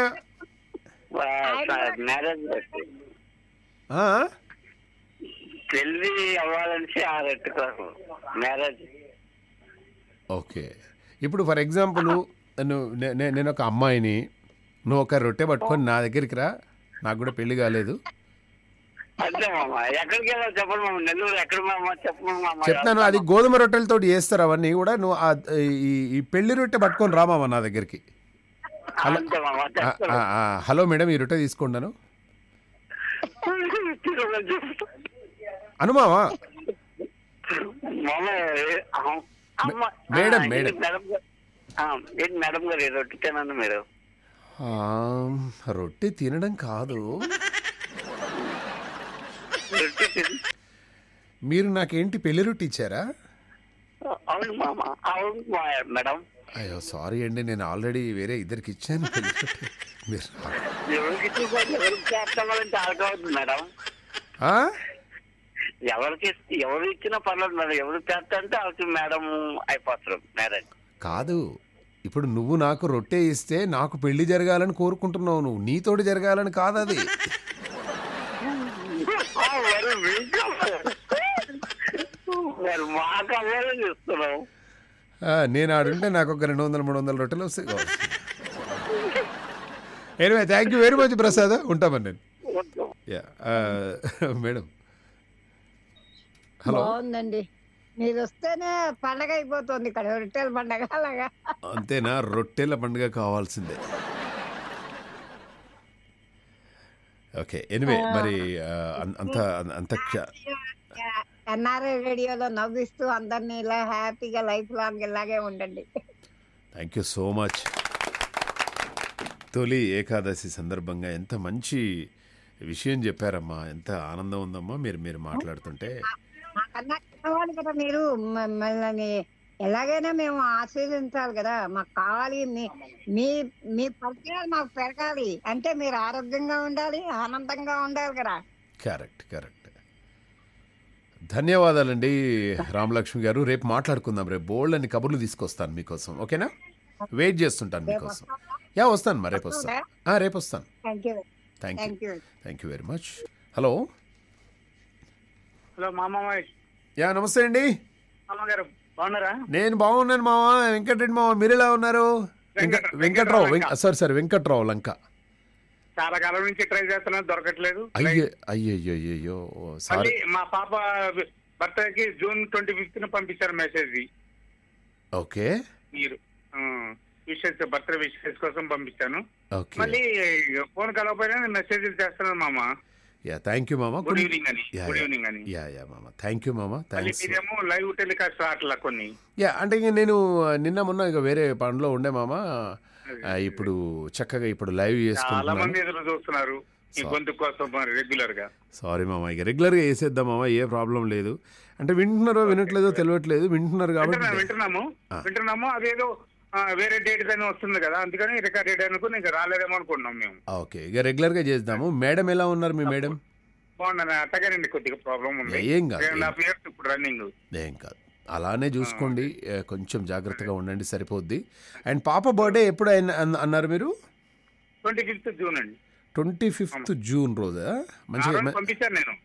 మ్యారేజ్ ఓకే ఇప్పుడు ఫర్ ఎగ్జాంపుల్ నేను ఒక అమ్మాయిని నువ్వు ఒక రొట్టె పట్టుకొని నా దగ్గరికి రా నాకు కూడా పెళ్లి కాలేదు చెప్తాను అది గోధుమ రొట్టెలతో చేస్తారు అవన్నీ కూడా నువ్వు ఈ పెళ్లి రొట్టె పట్టుకొని రామా నా దగ్గరికి హలో హలో మేడం ఈ రొట్టె తీసుకుంటాను అనుమావా మేడం మేడం మేడం గారు రొట్టె రొట్టె తినడం కాదు మీరు నాకేంటి పెళ్లి రొట్టి ఇచ్చారా అవును అవును మేడం అయ్యో సారీ అండి నేను ఆల్రెడీ వేరే ఇద్దరికి ఇచ్చాను మేడం ఎవరికి పర్లేదు మేడం అంటే మేడం కాదు ఇప్పుడు నువ్వు నాకు రొట్టె ఇస్తే నాకు పెళ్లి జరగాలని కోరుకుంటున్నావు నువ్వు నీతోటి జరగాలని కాదు అది నేను ఆడుంటే నాకు ఒక రెండు వందల మూడు వందల రొట్టెలు వస్తాయి anyway thank you very much Prasad ఉంటామండి నేను మేడం హలో బాగుందండి మీరు వస్తేనే పండగ అయిపోతుంది ఇక్కడ రొట్టెల పండగ అలాగా అంతేనా రొట్టెల పండుగ కావాల్సిందే ఓకే ఎనివే మరి అంత అంత ఎన్ఆర్ఐ రేడియోలో నవ్విస్తూ అందరినీ ఇలా హ్యాపీగా లైఫ్ లాంగ్ ఇలాగే ఉండండి థ్యాంక్ యూ సో మచ్ తొలి ఏకాదశి సందర్భంగా ఎంత మంచి విషయం చెప్పారమ్మా ఎంత ఆనందం ఉందమ్మా మీరు మీరు మాట్లాడుతుంటే మీరు మిమ్మల్ని ఎలాగైనా మేము ఆశీర్వించాలి కదా మాకు కావాలి మీ మీ పరిచయాలు మాకు పెరగాలి అంటే మీరు ఆరోగ్యంగా ఉండాలి ఆనందంగా ఉండాలి కదా కరెక్ట్ కరెక్ట్ ధన్యవాదాలండి రామలక్ష్మి గారు రేపు మాట్లాడుకుందాం రేపు బోల్డ్ అని కబుర్లు తీసుకొస్తాను మీకోసం ఓకేనా వెయిట్ చేస్తుంటాను మీకోసం యా వస్తాను మా రేపు వస్తాను రేపు వస్తాను thank you thank you very much hello hello మామ యా నమస్తే అండి బాగున్నారా నేను బాగున్నాను మావా వెంకటరెడ్డి మావా మీరు ఎలా ఉన్నారు వెంకట్రావు సార్ సార్ వెంకట్రావు లంక చాలా కాలం నుంచి ట్రై చేస్తున్నా దొరకట్లేదు అయ్యో అయ్యో సారీ మా పాప బర్త్డేకి జూన్ ట్వంటీ ఫిఫ్త్ పంపించారు మెసేజ్ ఓకే మీరు విషెస్ బర్త్డే విషెస్ కోసం పంపించాను మళ్ళీ ఫోన్ కలవపోయినా మెసేజ్ చేస్తున్నాను మామ యా థ్యాంక్ యూ మామా గుడ్ ఈవినింగ్ అని గుడ్ ఈవినింగ్ అని యా యా మామా థ్యాంక్ యూ మామా థ్యాంక్స్ ఏమో లైవ్ టెలికాస్ట్ అట్లా కొన్ని యా అంటే ఇంకా నేను నిన్న మొన్న ఇక వేరే పనిలో ఉండే మామా ఇప్పుడు చక్కగా ఇప్పుడు లైవ్ చాలా మంది ఎదురు చూస్తున్నారు ఈ కోసం రెగ్యులర్ గా సారీ మామా ఇక రెగ్యులర్ గా చేసేద్దాం మామా ఏ ప్రాబ్లం లేదు అంటే వింటున్నారో వినట్లేదో తెలియట్లేదు వింటున్నారు కాబట్టి వింటున్నాము వింటున్నాము అదేదో వేరే డేట్ కానీ వస్తుంది కదా అందుకని రికార్డెడ్ అనుకుని ఇంకా రాలేదేమో అనుకుంటున్నాం మేము ఓకే ఇక రెగ్యులర్ గా చేద్దాము మేడం ఎలా ఉన్నారు మీ మేడం బాగున్నాను అట్టగానండి కొద్దిగా ప్రాబ్లం ఉంది ఏం కాదు త్రీ ఇయర్స్ ఇప్పుడు రన్నింగ్ ఏం కాదు అలానే చూసుకోండి కొంచెం జాగ్రత్తగా ఉండండి సరిపోద్ది అండ్ పాప బర్త్డే ఎప్పుడు అయిన- అన్నారు మీరు ట్వంటీ ఫిఫ్త్ జూన్ అండి ట్వంటీ ఫిఫ్త్ జూన్ రోజా మంచిగా పంపించారు నేను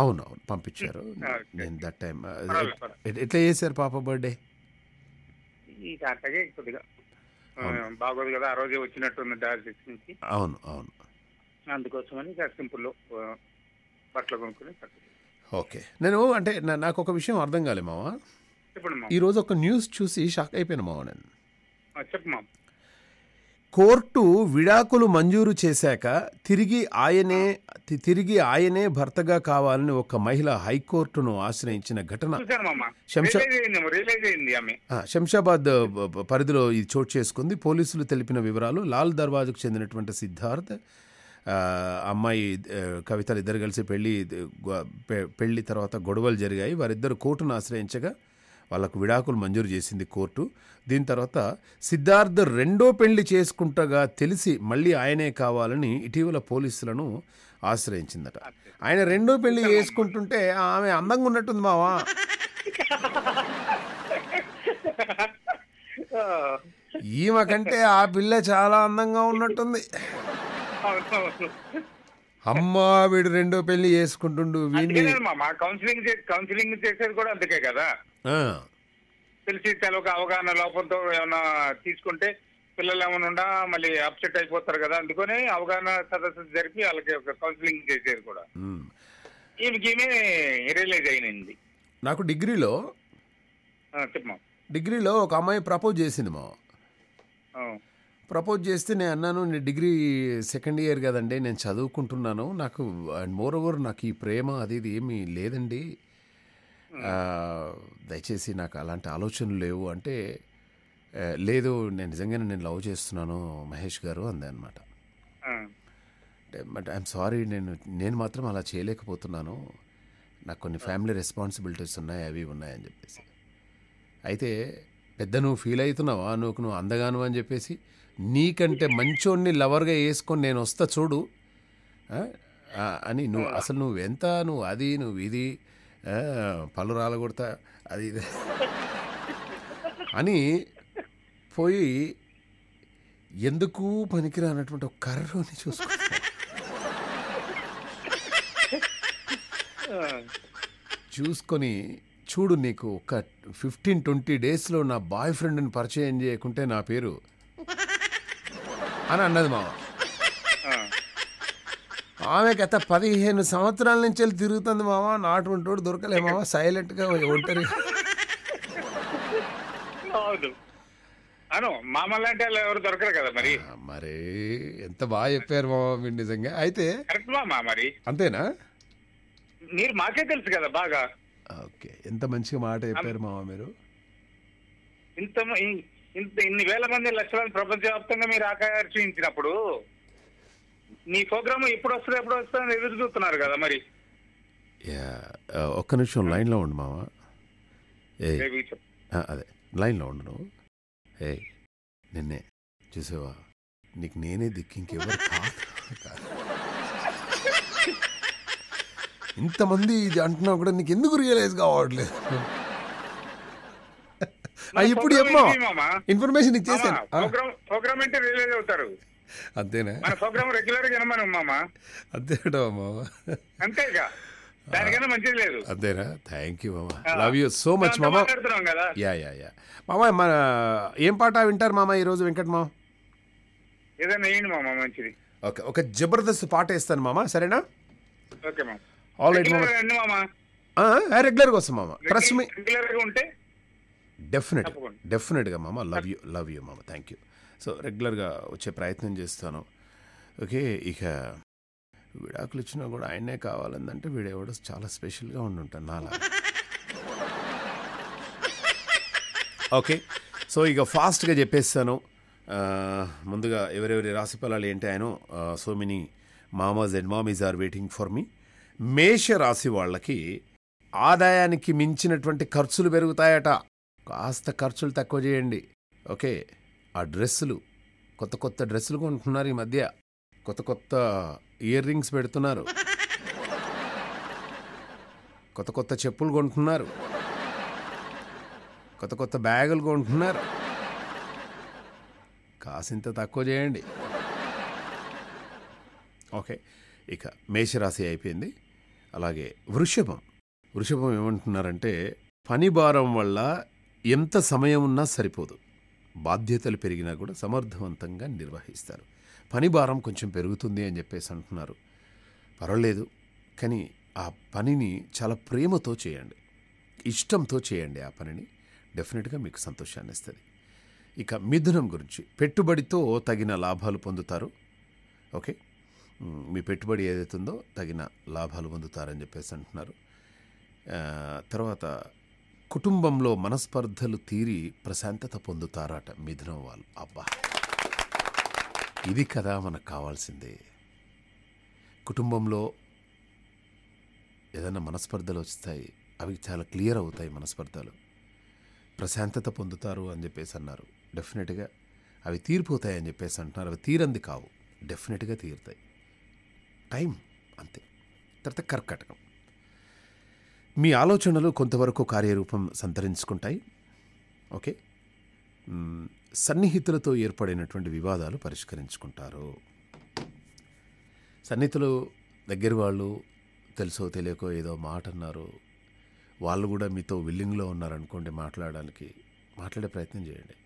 అవునవును పంపించారు Okay. నేను దట్ టైం పర్వాలేదు, ఎట్లా చేశారు పాప బర్త్డే ఈ శాఖకే కొద్దిగా బాగోదు కదా ఆ రోజే వచ్చినట్టుంది డయాలసిస్ నుంచి అవును అవును అందుకోసమని సింపుల్లో బట్టలు కొనుక్కుని ఓకే నేను అంటే నాకు ఒక విషయం అర్థం కాలే మావా ఈ రోజు ఒక న్యూస్ చూసి షాక్ అయిపోయాను మావా నేను చెప్పు కోర్టు విడాకులు మంజూరు చేశాక తిరిగి ఆయనే తిరిగి ఆయనే భర్తగా కావాలని ఒక మహిళ హైకోర్టును ఆశ్రయించిన ఘటన శంషాబాద్ పరిధిలో ఇది చోటు చేసుకుంది పోలీసులు తెలిపిన వివరాలు లాల్ దర్వాజకు చెందినటువంటి సిద్ధార్థ్ అమ్మాయి కవితలు ఇద్దరు కలిసి పెళ్లి పెళ్లి తర్వాత గొడవలు జరిగాయి వారిద్దరు కోర్టును ఆశ్రయించగా వాళ్లకు విడాకులు మంజూరు చేసింది కోర్టు దీని తర్వాత సిద్ధార్థ రెండో పెళ్లి చేసుకుంటగా తెలిసి మళ్ళీ ఆయనే కావాలని ఇటీవల పోలీసులను ఆశ్రయించిందట ఆయన రెండో పెళ్లి చేసుకుంటుంటే ఆమె అందంగా ఉన్నట్టుంది మావా ఈమె కంటే ఆ పిల్ల చాలా అందంగా ఉన్నట్టుంది అమ్మా వీడు రెండో పెళ్లి చేసుకుంటుండు వీడిని కౌన్సిలింగ్ కౌన్సిలింగ్ చేసేది కూడా అందుకే కదా తెలిసి ఒక అవగాహన లోపంతో ఏమైనా తీసుకుంటే పిల్లలు ఏమైనా మళ్ళీ అప్సెట్ అయిపోతారు కదా అందుకని అవగాహన సదస్సు జరిపి వాళ్ళకి ఒక కౌన్సిలింగ్ చేశారు కూడా రియలైజ్ అయినది నాకు డిగ్రీలో డిగ్రీలో ఒక అమ్మాయి ప్రపోజ్ చేసింది మా ప్రపోజ్ చేస్తే నేను అన్నాను నేను డిగ్రీ సెకండ్ ఇయర్ కదండి నేను చదువుకుంటున్నాను నాకు అండ్ మోర్ ఓవర్ నాకు ఈ ప్రేమ అది ఇది ఏమీ లేదండి Hmm. దయచేసి నాకు అలాంటి ఆలోచనలు లేవు అంటే లేదు నేను నిజంగానే నేను లవ్ చేస్తున్నాను మహేష్ గారు అంది అనమాట hmm. బట్ ఐఎమ్ సారీ నేను నేను మాత్రం అలా చేయలేకపోతున్నాను నాకు కొన్ని hmm. ఫ్యామిలీ రెస్పాన్సిబిలిటీస్ ఉన్నాయి అవి ఉన్నాయి అని చెప్పేసి అయితే పెద్ద నువ్వు ఫీల్ అవుతున్నావా నువ్వు నువ్వు అందగాను అని చెప్పేసి నీకంటే మంచోడిని లవర్గా వేసుకొని నేను వస్తా చూడు అని నువ్వు అసలు నువ్వు ఎంత నువ్వు అది నువ్వు ఇది పళ్ళు రాలగొడతా అది ఇది అని పోయి ఎందుకు పనికిరానటువంటి ఒక కర్రని చూసుకుంటా చూసుకొని చూడు నీకు ఒక ఫిఫ్టీన్ ట్వంటీ డేస్లో నా బాయ్ ఫ్రెండ్ని పరిచయం చేయకుంటే నా పేరు అని అన్నది మామ ఆమె గత పదిహేను సంవత్సరాల నుంచి వెళ్ళి తిరుగుతుంది మామ నాటువంటి దొరకలే మామ సైలెంట్గా ఒంటరిగా అవును ఎవరు దొరకరు కదా మరి మరి ఎంత బాగా చెప్పారు మామ మీరు నిజంగా అయితే కరెక్ట్ మరి అంతేనా మీరు మాకే తెలుసు కదా బాగా ఓకే ఎంత మంచిగా మాట చెప్పారు మామ మీరు ఇంత ఇంత ఇన్ని వేల మంది లక్షల ప్రపంచవ్యాప్తంగా మీరు ఆకర్షించినప్పుడు నీ ప్రోగ్రామ్ ఎప్పుడు వస్తుంది ఎప్పుడు వస్తుంది అని ఎదురు చూస్తున్నారు కదా మరి ఒక్క నిమిషం లైన్లో ఉండు మావా ఏ అదే లైన్లో ఉండు నువ్వు ఏ నిన్నే చూసావా నీకు నేనే దిక్కు ఇంకెవరు ఇంతమంది ఇది అంటున్నా కూడా నీకు ఎందుకు రియలైజ్ కావట్లేదు ఇప్పుడు ఇన్ఫర్మేషన్ ఇచ్చేసాను ప్రోగ్రామ్ అంటే రియలైజ్ అవుతారు అంతేనా మన ప్రోగ్రామ్ రెగ్యులర్ గా మనం మామ అంతేటో మామ అంతేగా దానికన్నా మంచిది లేదు అంతేనా థ్యాంక్ యూ మామా లవ్ యూ సో మచ్ మామా యా యా యా మామా మన ఏం పాట వింటారు మామా ఈ రోజు వెంకట్ మామ ఏదైనా వేయండి మామ మంచిది ఓకే ఒక జబర్దస్త్ పాట ఇస్తాను మామా సరేనా ఓకే మామ ఆల్ రైట్ మామ రెగ్యులర్ కోసం మామ ట్రస్ట్ మీ రెగ్యులర్గా ఉంటే డెఫినెట్ డెఫినెట్గా మామ లవ్ యూ లవ్ యూ మామ థ్యాంక్ యూ సో రెగ్యులర్గా వచ్చే ప్రయత్నం చేస్తాను ఓకే ఇక విడాకులు ఇచ్చినా కూడా ఆయనే కావాలందంటే కూడా చాలా స్పెషల్గా ఉండుంటాను నాలా ఓకే సో ఇక ఫాస్ట్గా చెప్పేస్తాను ముందుగా ఎవరెవరి రాశి ఫలాలు ఏంటాయనో so many mamas and mummies are waiting for మీ మేష రాశి వాళ్ళకి ఆదాయానికి మించినటువంటి ఖర్చులు పెరుగుతాయట కాస్త ఖర్చులు తక్కువ చేయండి ఓకే ఆ డ్రెస్సులు కొత్త కొత్త డ్రెస్సులు కొంటున్నారు ఈ మధ్య కొత్త కొత్త ఇయర్ రింగ్స్ పెడుతున్నారు కొత్త కొత్త చెప్పులు కొంటున్నారు కొత్త కొత్త బ్యాగులు కొంటున్నారు కాసింత తక్కువ చేయండి ఓకే ఇక మేషరాశి అయిపోయింది అలాగే వృషభం వృషభం ఏమంటున్నారంటే పని భారం వల్ల ఎంత సమయం ఉన్నా సరిపోదు బాధ్యతలు పెరిగినా కూడా సమర్థవంతంగా నిర్వహిస్తారు పని భారం కొంచెం పెరుగుతుంది అని చెప్పేసి అంటున్నారు పర్వాలేదు కానీ ఆ పనిని చాలా ప్రేమతో చేయండి ఇష్టంతో చేయండి ఆ పనిని డెఫినెట్గా మీకు సంతోషాన్ని ఇస్తుంది ఇక మిథునం గురించి పెట్టుబడితో తగిన లాభాలు పొందుతారు ఓకే మీ పెట్టుబడి ఏదైతుందో తగిన లాభాలు పొందుతారని చెప్పేసి అంటున్నారు తర్వాత కుటుంబంలో మనస్పర్ధలు తీరి ప్రశాంతత పొందుతారట మిథునం వాళ్ళు అబ్బా ఇది కదా మనకు కావాల్సిందే కుటుంబంలో ఏదైనా మనస్పర్ధలు వస్తాయి అవి చాలా క్లియర్ అవుతాయి మనస్పర్ధలు ప్రశాంతత పొందుతారు అని చెప్పేసి అన్నారు డెఫినెట్గా అవి తీరిపోతాయి అని చెప్పేసి అంటున్నారు అవి తీరంది కావు డెఫినెట్గా తీరుతాయి టైం అంతే తర్వాత కర్కటకం మీ ఆలోచనలు కొంతవరకు కార్యరూపం సంతరించుకుంటాయి ఓకే సన్నిహితులతో ఏర్పడినటువంటి వివాదాలు పరిష్కరించుకుంటారు సన్నిహితులు దగ్గర వాళ్ళు తెలుసో తెలియకో ఏదో మాట అన్నారు వాళ్ళు కూడా మీతో విల్లింగ్లో ఉన్నారనుకోండి మాట్లాడడానికి మాట్లాడే ప్రయత్నం చేయండి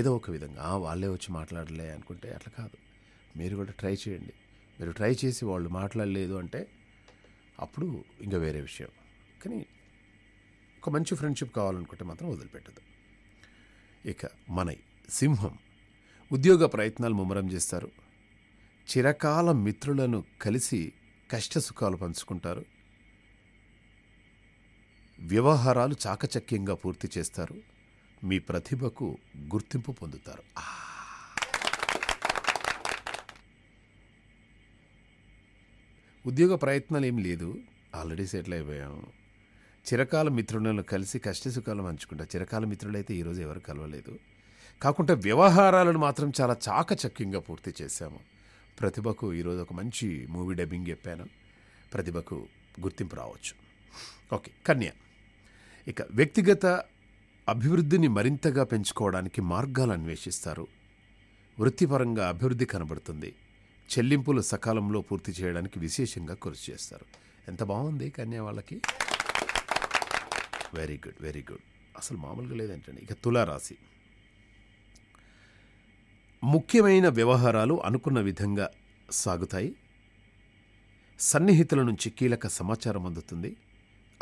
ఏదో ఒక విధంగా వాళ్ళే వచ్చి మాట్లాడలే అనుకుంటే అట్లా కాదు మీరు కూడా ట్రై చేయండి మీరు ట్రై చేసి వాళ్ళు మాట్లాడలేదు అంటే అప్పుడు ఇంకా వేరే విషయం కానీ ఒక మంచి ఫ్రెండ్షిప్ కావాలనుకుంటే మాత్రం వదిలిపెట్టదు ఇక మనై సింహం ఉద్యోగ ప్రయత్నాలు ముమ్మరం చేస్తారు చిరకాల మిత్రులను కలిసి కష్ట సుఖాలు పంచుకుంటారు వ్యవహారాలు చాకచక్యంగా పూర్తి చేస్తారు మీ ప్రతిభకు గుర్తింపు పొందుతారు ఆ ఉద్యోగ ప్రయత్నాలు ఏం లేదు ఆల్రెడీ సెటిల్ అయిపోయాం చిరకాల మిత్రులను కలిసి సుఖాలు పంచుకుంటా చిరకాల మిత్రులైతే ఈరోజు ఎవరు కలవలేదు కాకుండా వ్యవహారాలను మాత్రం చాలా చాకచక్యంగా పూర్తి చేశాము ప్రతిభకు ఈరోజు ఒక మంచి మూవీ డబ్బింగ్ చెప్పాను ప్రతిభకు గుర్తింపు రావచ్చు ఓకే కన్య ఇక వ్యక్తిగత అభివృద్ధిని మరింతగా పెంచుకోవడానికి మార్గాలు అన్వేషిస్తారు వృత్తిపరంగా అభివృద్ధి కనబడుతుంది చెల్లింపులు సకాలంలో పూర్తి చేయడానికి విశేషంగా కృషి చేస్తారు ఎంత బాగుంది కన్యా వాళ్ళకి వెరీ గుడ్ వెరీ గుడ్ అసలు మామూలుగా లేదంటండి ఇక తులారాశి ముఖ్యమైన వ్యవహారాలు అనుకున్న విధంగా సాగుతాయి సన్నిహితుల నుంచి కీలక సమాచారం అందుతుంది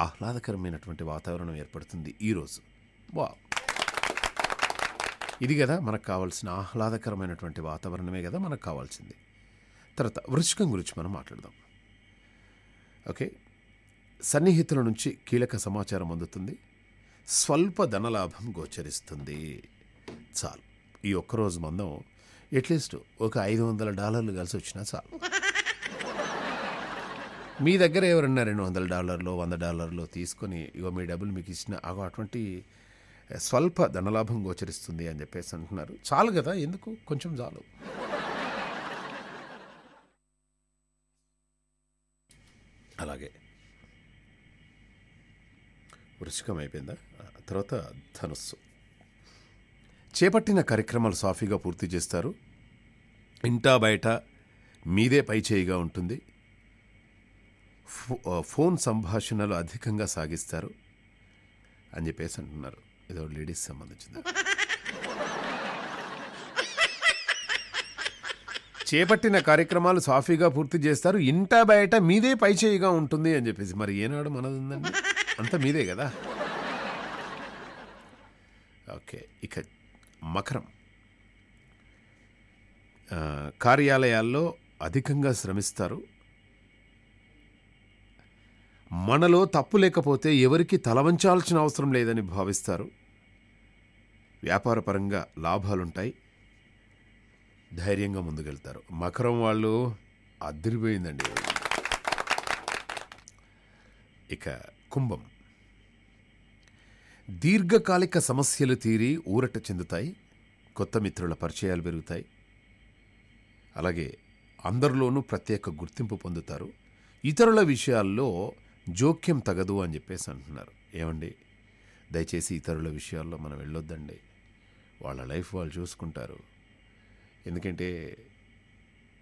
ఆహ్లాదకరమైనటువంటి వాతావరణం ఏర్పడుతుంది ఈరోజు వా ఇది కదా మనకు కావాల్సిన ఆహ్లాదకరమైనటువంటి వాతావరణమే కదా మనకు కావాల్సింది తర్వాత వృష్కం గురించి మనం మాట్లాడదాం ఓకే సన్నిహితుల నుంచి కీలక సమాచారం అందుతుంది స్వల్ప ధనలాభం గోచరిస్తుంది చాలు ఈ ఒక్కరోజు మందం అట్లీస్ట్ ఒక ఐదు వందల డాలర్లు కలిసి వచ్చినా చాలు మీ దగ్గర ఎవరన్నా రెండు వందల డాలర్లు వంద డాలర్లు తీసుకొని ఇగో మీ డబ్బులు మీకు ఇచ్చిన అగో అటువంటి స్వల్ప ధనలాభం గోచరిస్తుంది అని చెప్పేసి అంటున్నారు చాలు కదా ఎందుకు కొంచెం చాలు అలాగే వృషికం అయిపోయిందా తర్వాత ధనుస్సు చేపట్టిన కార్యక్రమాలు సాఫీగా పూర్తి చేస్తారు ఇంటా బయట మీదే పై చేయిగా ఉంటుంది ఫోన్ సంభాషణలు అధికంగా సాగిస్తారు అని చెప్పేసి అంటున్నారు ఏదో లేడీస్ సంబంధించింది చేపట్టిన కార్యక్రమాలు సాఫీగా పూర్తి చేస్తారు ఇంట బయట మీదే పై చేయిగా ఉంటుంది అని చెప్పేసి మరి ఏనాడు ఉందండి అంత మీదే కదా ఓకే ఇక మకరం కార్యాలయాల్లో అధికంగా శ్రమిస్తారు మనలో తప్పు లేకపోతే ఎవరికి తలవంచాల్సిన అవసరం లేదని భావిస్తారు వ్యాపారపరంగా లాభాలుంటాయి ధైర్యంగా ముందుకెళ్తారు మకరం వాళ్ళు అదిరిపోయిందండి ఇక కుంభం దీర్ఘకాలిక సమస్యలు తీరి ఊరట చెందుతాయి కొత్త మిత్రుల పరిచయాలు పెరుగుతాయి అలాగే అందరిలోనూ ప్రత్యేక గుర్తింపు పొందుతారు ఇతరుల విషయాల్లో జోక్యం తగదు అని చెప్పేసి అంటున్నారు ఏమండి దయచేసి ఇతరుల విషయాల్లో మనం వెళ్ళొద్దండి వాళ్ళ లైఫ్ వాళ్ళు చూసుకుంటారు ఎందుకంటే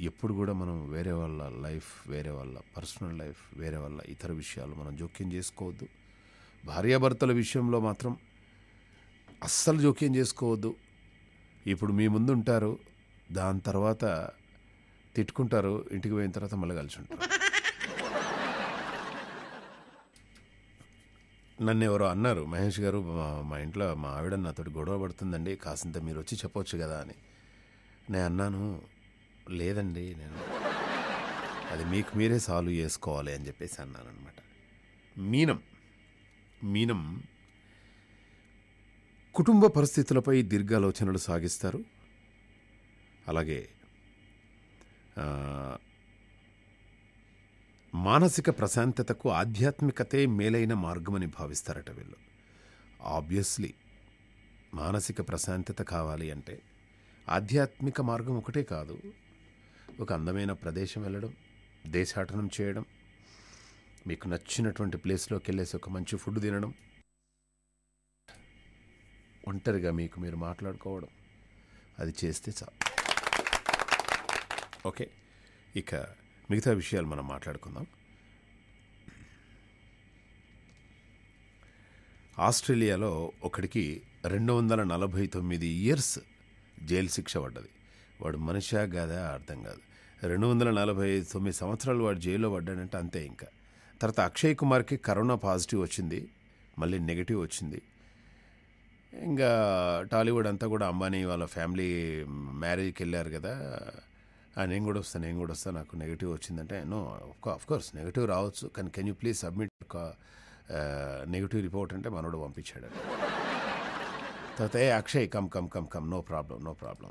ఎప్పుడు కూడా మనం వేరే వాళ్ళ లైఫ్ వేరే వాళ్ళ పర్సనల్ లైఫ్ వేరే వాళ్ళ ఇతర విషయాలు మనం జోక్యం చేసుకోవద్దు భార్యాభర్తల విషయంలో మాత్రం అస్సలు జోక్యం చేసుకోవద్దు ఇప్పుడు మీ ముందు ఉంటారు దాని తర్వాత తిట్టుకుంటారు ఇంటికి పోయిన తర్వాత మళ్ళీ కలిసి ఉంటారు నన్ను ఎవరో అన్నారు మహేష్ గారు మా ఇంట్లో మా ఆవిడ నాతో గొడవ పడుతుందండి కాసింత మీరు వచ్చి చెప్పవచ్చు కదా అని నేను అన్నాను లేదండి నేను అది మీకు మీరే సాల్వ్ చేసుకోవాలి అని చెప్పేసి అన్నాను అనమాట మీనం మీనం కుటుంబ పరిస్థితులపై దీర్ఘాలోచనలు సాగిస్తారు అలాగే మానసిక ప్రశాంతతకు ఆధ్యాత్మికతే మేలైన మార్గమని భావిస్తారట వీళ్ళు ఆబ్వియస్లీ మానసిక ప్రశాంతత కావాలి అంటే ఆధ్యాత్మిక మార్గం ఒకటే కాదు ఒక అందమైన ప్రదేశం వెళ్ళడం దేశాటనం చేయడం మీకు నచ్చినటువంటి ప్లేస్లోకి వెళ్ళేసి ఒక మంచి ఫుడ్ తినడం ఒంటరిగా మీకు మీరు మాట్లాడుకోవడం అది చేస్తే చాలు ఓకే ఇక మిగతా విషయాలు మనం మాట్లాడుకుందాం ఆస్ట్రేలియాలో ఒకడికి రెండు వందల నలభై తొమ్మిది ఇయర్స్ జైలు శిక్ష పడ్డది వాడు మనిషా కాదా అర్థం కాదు రెండు వందల నలభై తొమ్మిది సంవత్సరాలు వాడు జైల్లో పడ్డాడంటే అంతే ఇంకా తర్వాత అక్షయ్ కుమార్కి కరోనా పాజిటివ్ వచ్చింది మళ్ళీ నెగిటివ్ వచ్చింది ఇంకా టాలీవుడ్ అంతా కూడా అంబానీ వాళ్ళ ఫ్యామిలీ మ్యారేజ్కి వెళ్ళారు కదా నేను కూడా వస్తాను నేను కూడా వస్తాను నాకు నెగిటివ్ వచ్చిందంటే నో కోర్స్ నెగిటివ్ రావచ్చు కానీ can you please submit negative report అంటే మనోడు పంపించాడు తర్వాత ఏ Akshay come come come come no problem no problem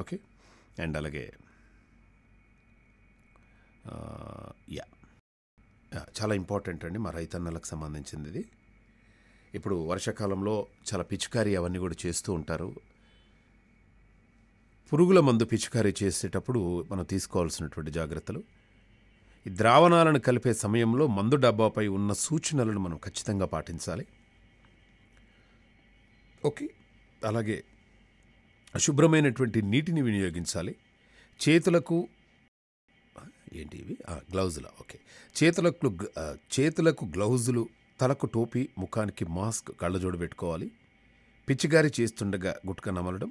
okay and అలాగే యా చాలా ఇంపార్టెంట్ అండి మా రైతన్నలకు సంబంధించింది ఇది ఇప్పుడు వర్షాకాలంలో చాలా పిచికారీ అవన్నీ కూడా చేస్తూ ఉంటారు పురుగుల మందు పిచికారీ చేసేటప్పుడు మనం తీసుకోవాల్సినటువంటి జాగ్రత్తలు ఈ ద్రావణాలను కలిపే సమయంలో మందు డబ్బాపై ఉన్న సూచనలను మనం ఖచ్చితంగా పాటించాలి ఓకే అలాగే శుభ్రమైనటువంటి నీటిని వినియోగించాలి చేతులకు ఏంటి ఇవి గ్లౌజులా ఓకే చేతులకు చేతులకు గ్లౌజులు తలకు టోపీ ముఖానికి మాస్క్ కళ్ళజోడు పెట్టుకోవాలి పిచ్చికారి చేస్తుండగా గుట్క నమలడం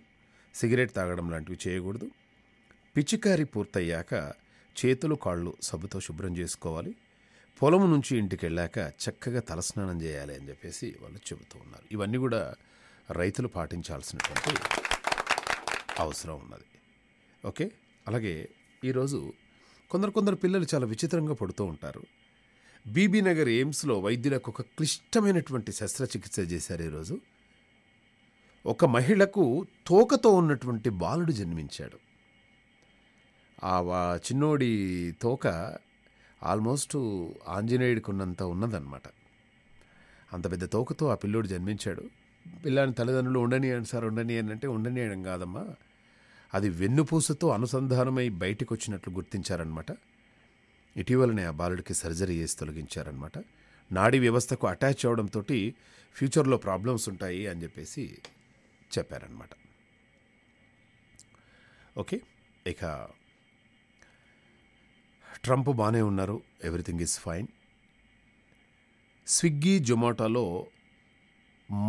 సిగరెట్ తాగడం లాంటివి చేయకూడదు పిచ్చికారి పూర్తయ్యాక చేతులు కాళ్ళు సబ్బుతో శుభ్రం చేసుకోవాలి పొలం నుంచి ఇంటికి వెళ్ళాక చక్కగా తలస్నానం చేయాలి అని చెప్పేసి వాళ్ళు చెబుతూ ఉన్నారు ఇవన్నీ కూడా రైతులు పాటించాల్సినటువంటి అవసరం ఉన్నది ఓకే అలాగే ఈరోజు కొందరు కొందరు పిల్లలు చాలా విచిత్రంగా పడుతూ ఉంటారు బీబీనగర్ ఎయిమ్స్లో వైద్యులకు ఒక క్లిష్టమైనటువంటి శస్త్రచికిత్స చేశారు ఈరోజు ఒక మహిళకు తోకతో ఉన్నటువంటి బాలుడు జన్మించాడు ఆ చిన్నోడి తోక ఆల్మోస్ట్ ఆంజనేయుడికి ఉన్నంత ఉన్నదన్నమాట అంత పెద్ద తోకతో ఆ పిల్లోడు జన్మించాడు పిల్లని తల్లిదండ్రులు ఉండని సార్ ఉండని అని అంటే ఉండనియడం కాదమ్మా అది వెన్నుపూసతో అనుసంధానమై బయటకు వచ్చినట్లు గుర్తించారనమాట ఇటీవలనే ఆ బాలుడికి సర్జరీ చేసి తొలగించారనమాట నాడీ వ్యవస్థకు అటాచ్ అవడంతో ఫ్యూచర్లో ప్రాబ్లమ్స్ ఉంటాయి అని చెప్పేసి చెప్పారనమాట ఓకే ఇక ట్రంప్ బాగానే ఉన్నారు ఎవ్రీథింగ్ ఈజ్ ఫైన్ స్విగ్గీ జొమాటోలో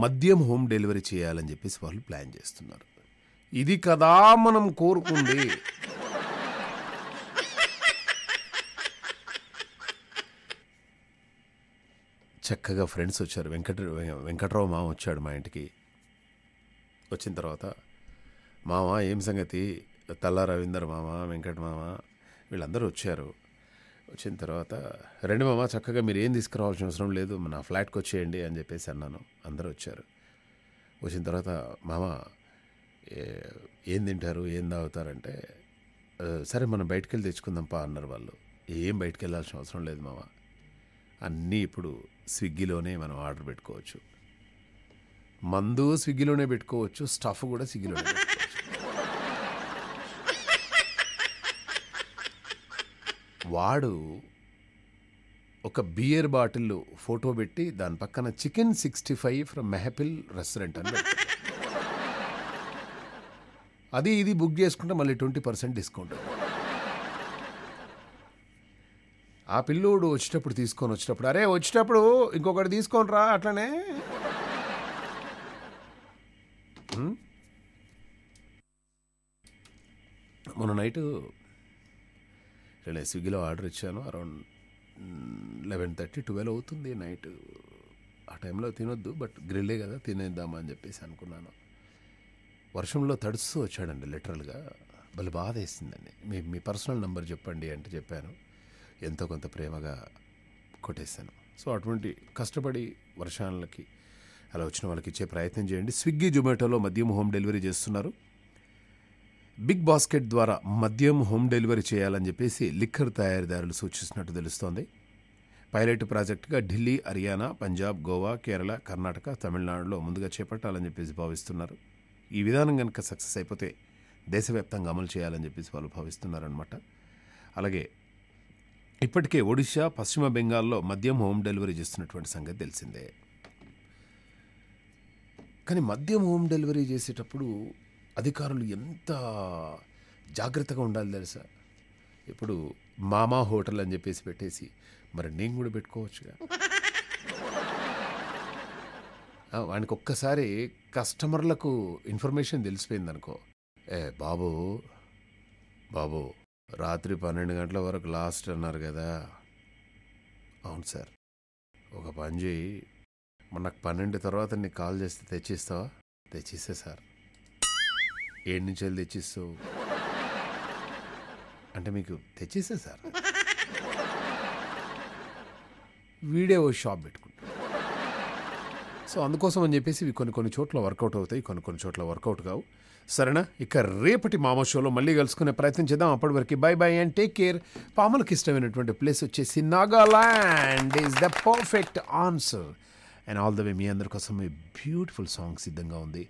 మద్యం హోమ్ డెలివరీ చేయాలని చెప్పేసి వాళ్ళు ప్లాన్ చేస్తున్నారు ఇది కదా మనం కోరుకుంది చక్కగా ఫ్రెండ్స్ వచ్చారు వెంకట వెంకట్రావు మామ వచ్చాడు మా ఇంటికి వచ్చిన తర్వాత మామ ఏం సంగతి తల్లా రవీందర్ మామ వెంకట మామ వీళ్ళందరూ వచ్చారు వచ్చిన తర్వాత రెండు మామ చక్కగా మీరు ఏం తీసుకురావాల్సిన అవసరం లేదు నా ఫ్లాట్కి వచ్చేయండి అని చెప్పేసి అన్నాను అందరూ వచ్చారు వచ్చిన తర్వాత మామ ఏం తింటారు ఏం తాగుతారంటే సరే మనం బయటకు వెళ్ళి తెచ్చుకుందాంపా అన్నారు వాళ్ళు ఏం బయటకు వెళ్ళాల్సిన అవసరం లేదు మామ అన్నీ ఇప్పుడు స్విగ్గీలోనే మనం ఆర్డర్ పెట్టుకోవచ్చు మందు స్విగ్గీలోనే పెట్టుకోవచ్చు స్టఫ్ కూడా స్విగ్గీలోనే వాడు ఒక బియర్ బాటిల్ ఫోటో పెట్టి దాని పక్కన chicken sixty five from Mehfil restaurant అని అది ఇది బుక్ చేసుకుంటే మళ్ళీ ట్వంటీ పర్సెంట్ డిస్కౌంట్ ఆ పిల్లోడు వచ్చేటప్పుడు తీసుకొని వచ్చేటప్పుడు అరే వచ్చేటప్పుడు ఇంకొకటి తీసుకొని రా అట్లనే మొన్న నైటు నేను స్విగ్గీలో ఆర్డర్ ఇచ్చాను అరౌండ్ లెవెన్ థర్టీ ట్వెల్వ్ అవుతుంది నైట్ ఆ టైంలో తినొద్దు బట్ గ్రిల్లే కదా తినేద్దామా అని చెప్పేసి అనుకున్నాను వర్షంలో తడుస్తూ వచ్చాడండి లిటరల్గా భలే బాధ వేసిందండి మీ మీ పర్సనల్ నెంబర్ చెప్పండి అంటే చెప్పాను ఎంతో కొంత ప్రేమగా కొట్టేశాను సో అటువంటి కష్టపడి వర్షాలకి అలా వచ్చిన వాళ్ళకి ఇచ్చే ప్రయత్నం చేయండి స్విగ్గీ జొమాటోలో మద్యం హోమ్ డెలివరీ చేస్తున్నారు బిగ్ బాస్కెట్ ద్వారా మద్యం హోమ్ డెలివరీ చేయాలని చెప్పేసి లిక్కర్ తయారీదారులు సూచిస్తున్నట్టు తెలుస్తోంది పైలట్ ప్రాజెక్టుగా ఢిల్లీ హర్యానా పంజాబ్ గోవా కేరళ కర్ణాటక తమిళనాడులో ముందుగా చేపట్టాలని చెప్పేసి భావిస్తున్నారు ఈ విధానం కనుక సక్సెస్ అయిపోతే దేశవ్యాప్తంగా అమలు చేయాలని చెప్పేసి వాళ్ళు భావిస్తున్నారనమాట అలాగే ఇప్పటికే ఒడిశా పశ్చిమ బెంగాల్లో మద్యం హోమ్ డెలివరీ చేస్తున్నటువంటి సంగతి తెలిసిందే కానీ మద్యం హోమ్ డెలివరీ చేసేటప్పుడు అధికారులు ఎంత జాగ్రత్తగా ఉండాలి తెలుసా ఇప్పుడు మామా హోటల్ అని చెప్పేసి పెట్టేసి మరి నేను కూడా పెట్టుకోవచ్చుగా వానికి ఒక్కసారి కస్టమర్లకు ఇన్ఫర్మేషన్ తెలిసిపోయింది అనుకో ఏ బాబు బాబు రాత్రి పన్నెండు గంటల వరకు లాస్ట్ అన్నారు కదా అవును సార్ ఒక పని చేయి మనకు పన్నెండు తర్వాత నీకు కాల్ చేస్తే తెచ్చిస్తావా తెచ్చిస్తే సార్ ఏడు నిమిషాలు తెచ్చిస్తావు అంటే మీకు తెచ్చేసా సార్ వీడే ఓ షాప్ పెట్టుకుంటా సో అందుకోసం అని చెప్పేసి ఇవి కొన్ని కొన్ని చోట్ల వర్కౌట్ అవుతాయి కొన్ని కొన్ని చోట్ల వర్కౌట్ కావు సరేనా ఇక రేపటి మామ షోలో మళ్ళీ కలుసుకునే ప్రయత్నం చేద్దాం అప్పటి వరకు bye bye and take care పాములకు ఇష్టమైనటువంటి ప్లేస్ వచ్చేసి Nagaland is the perfect answer and all the way మీ అందరి కోసం బ్యూటిఫుల్ సాంగ్ సిద్ధంగా ఉంది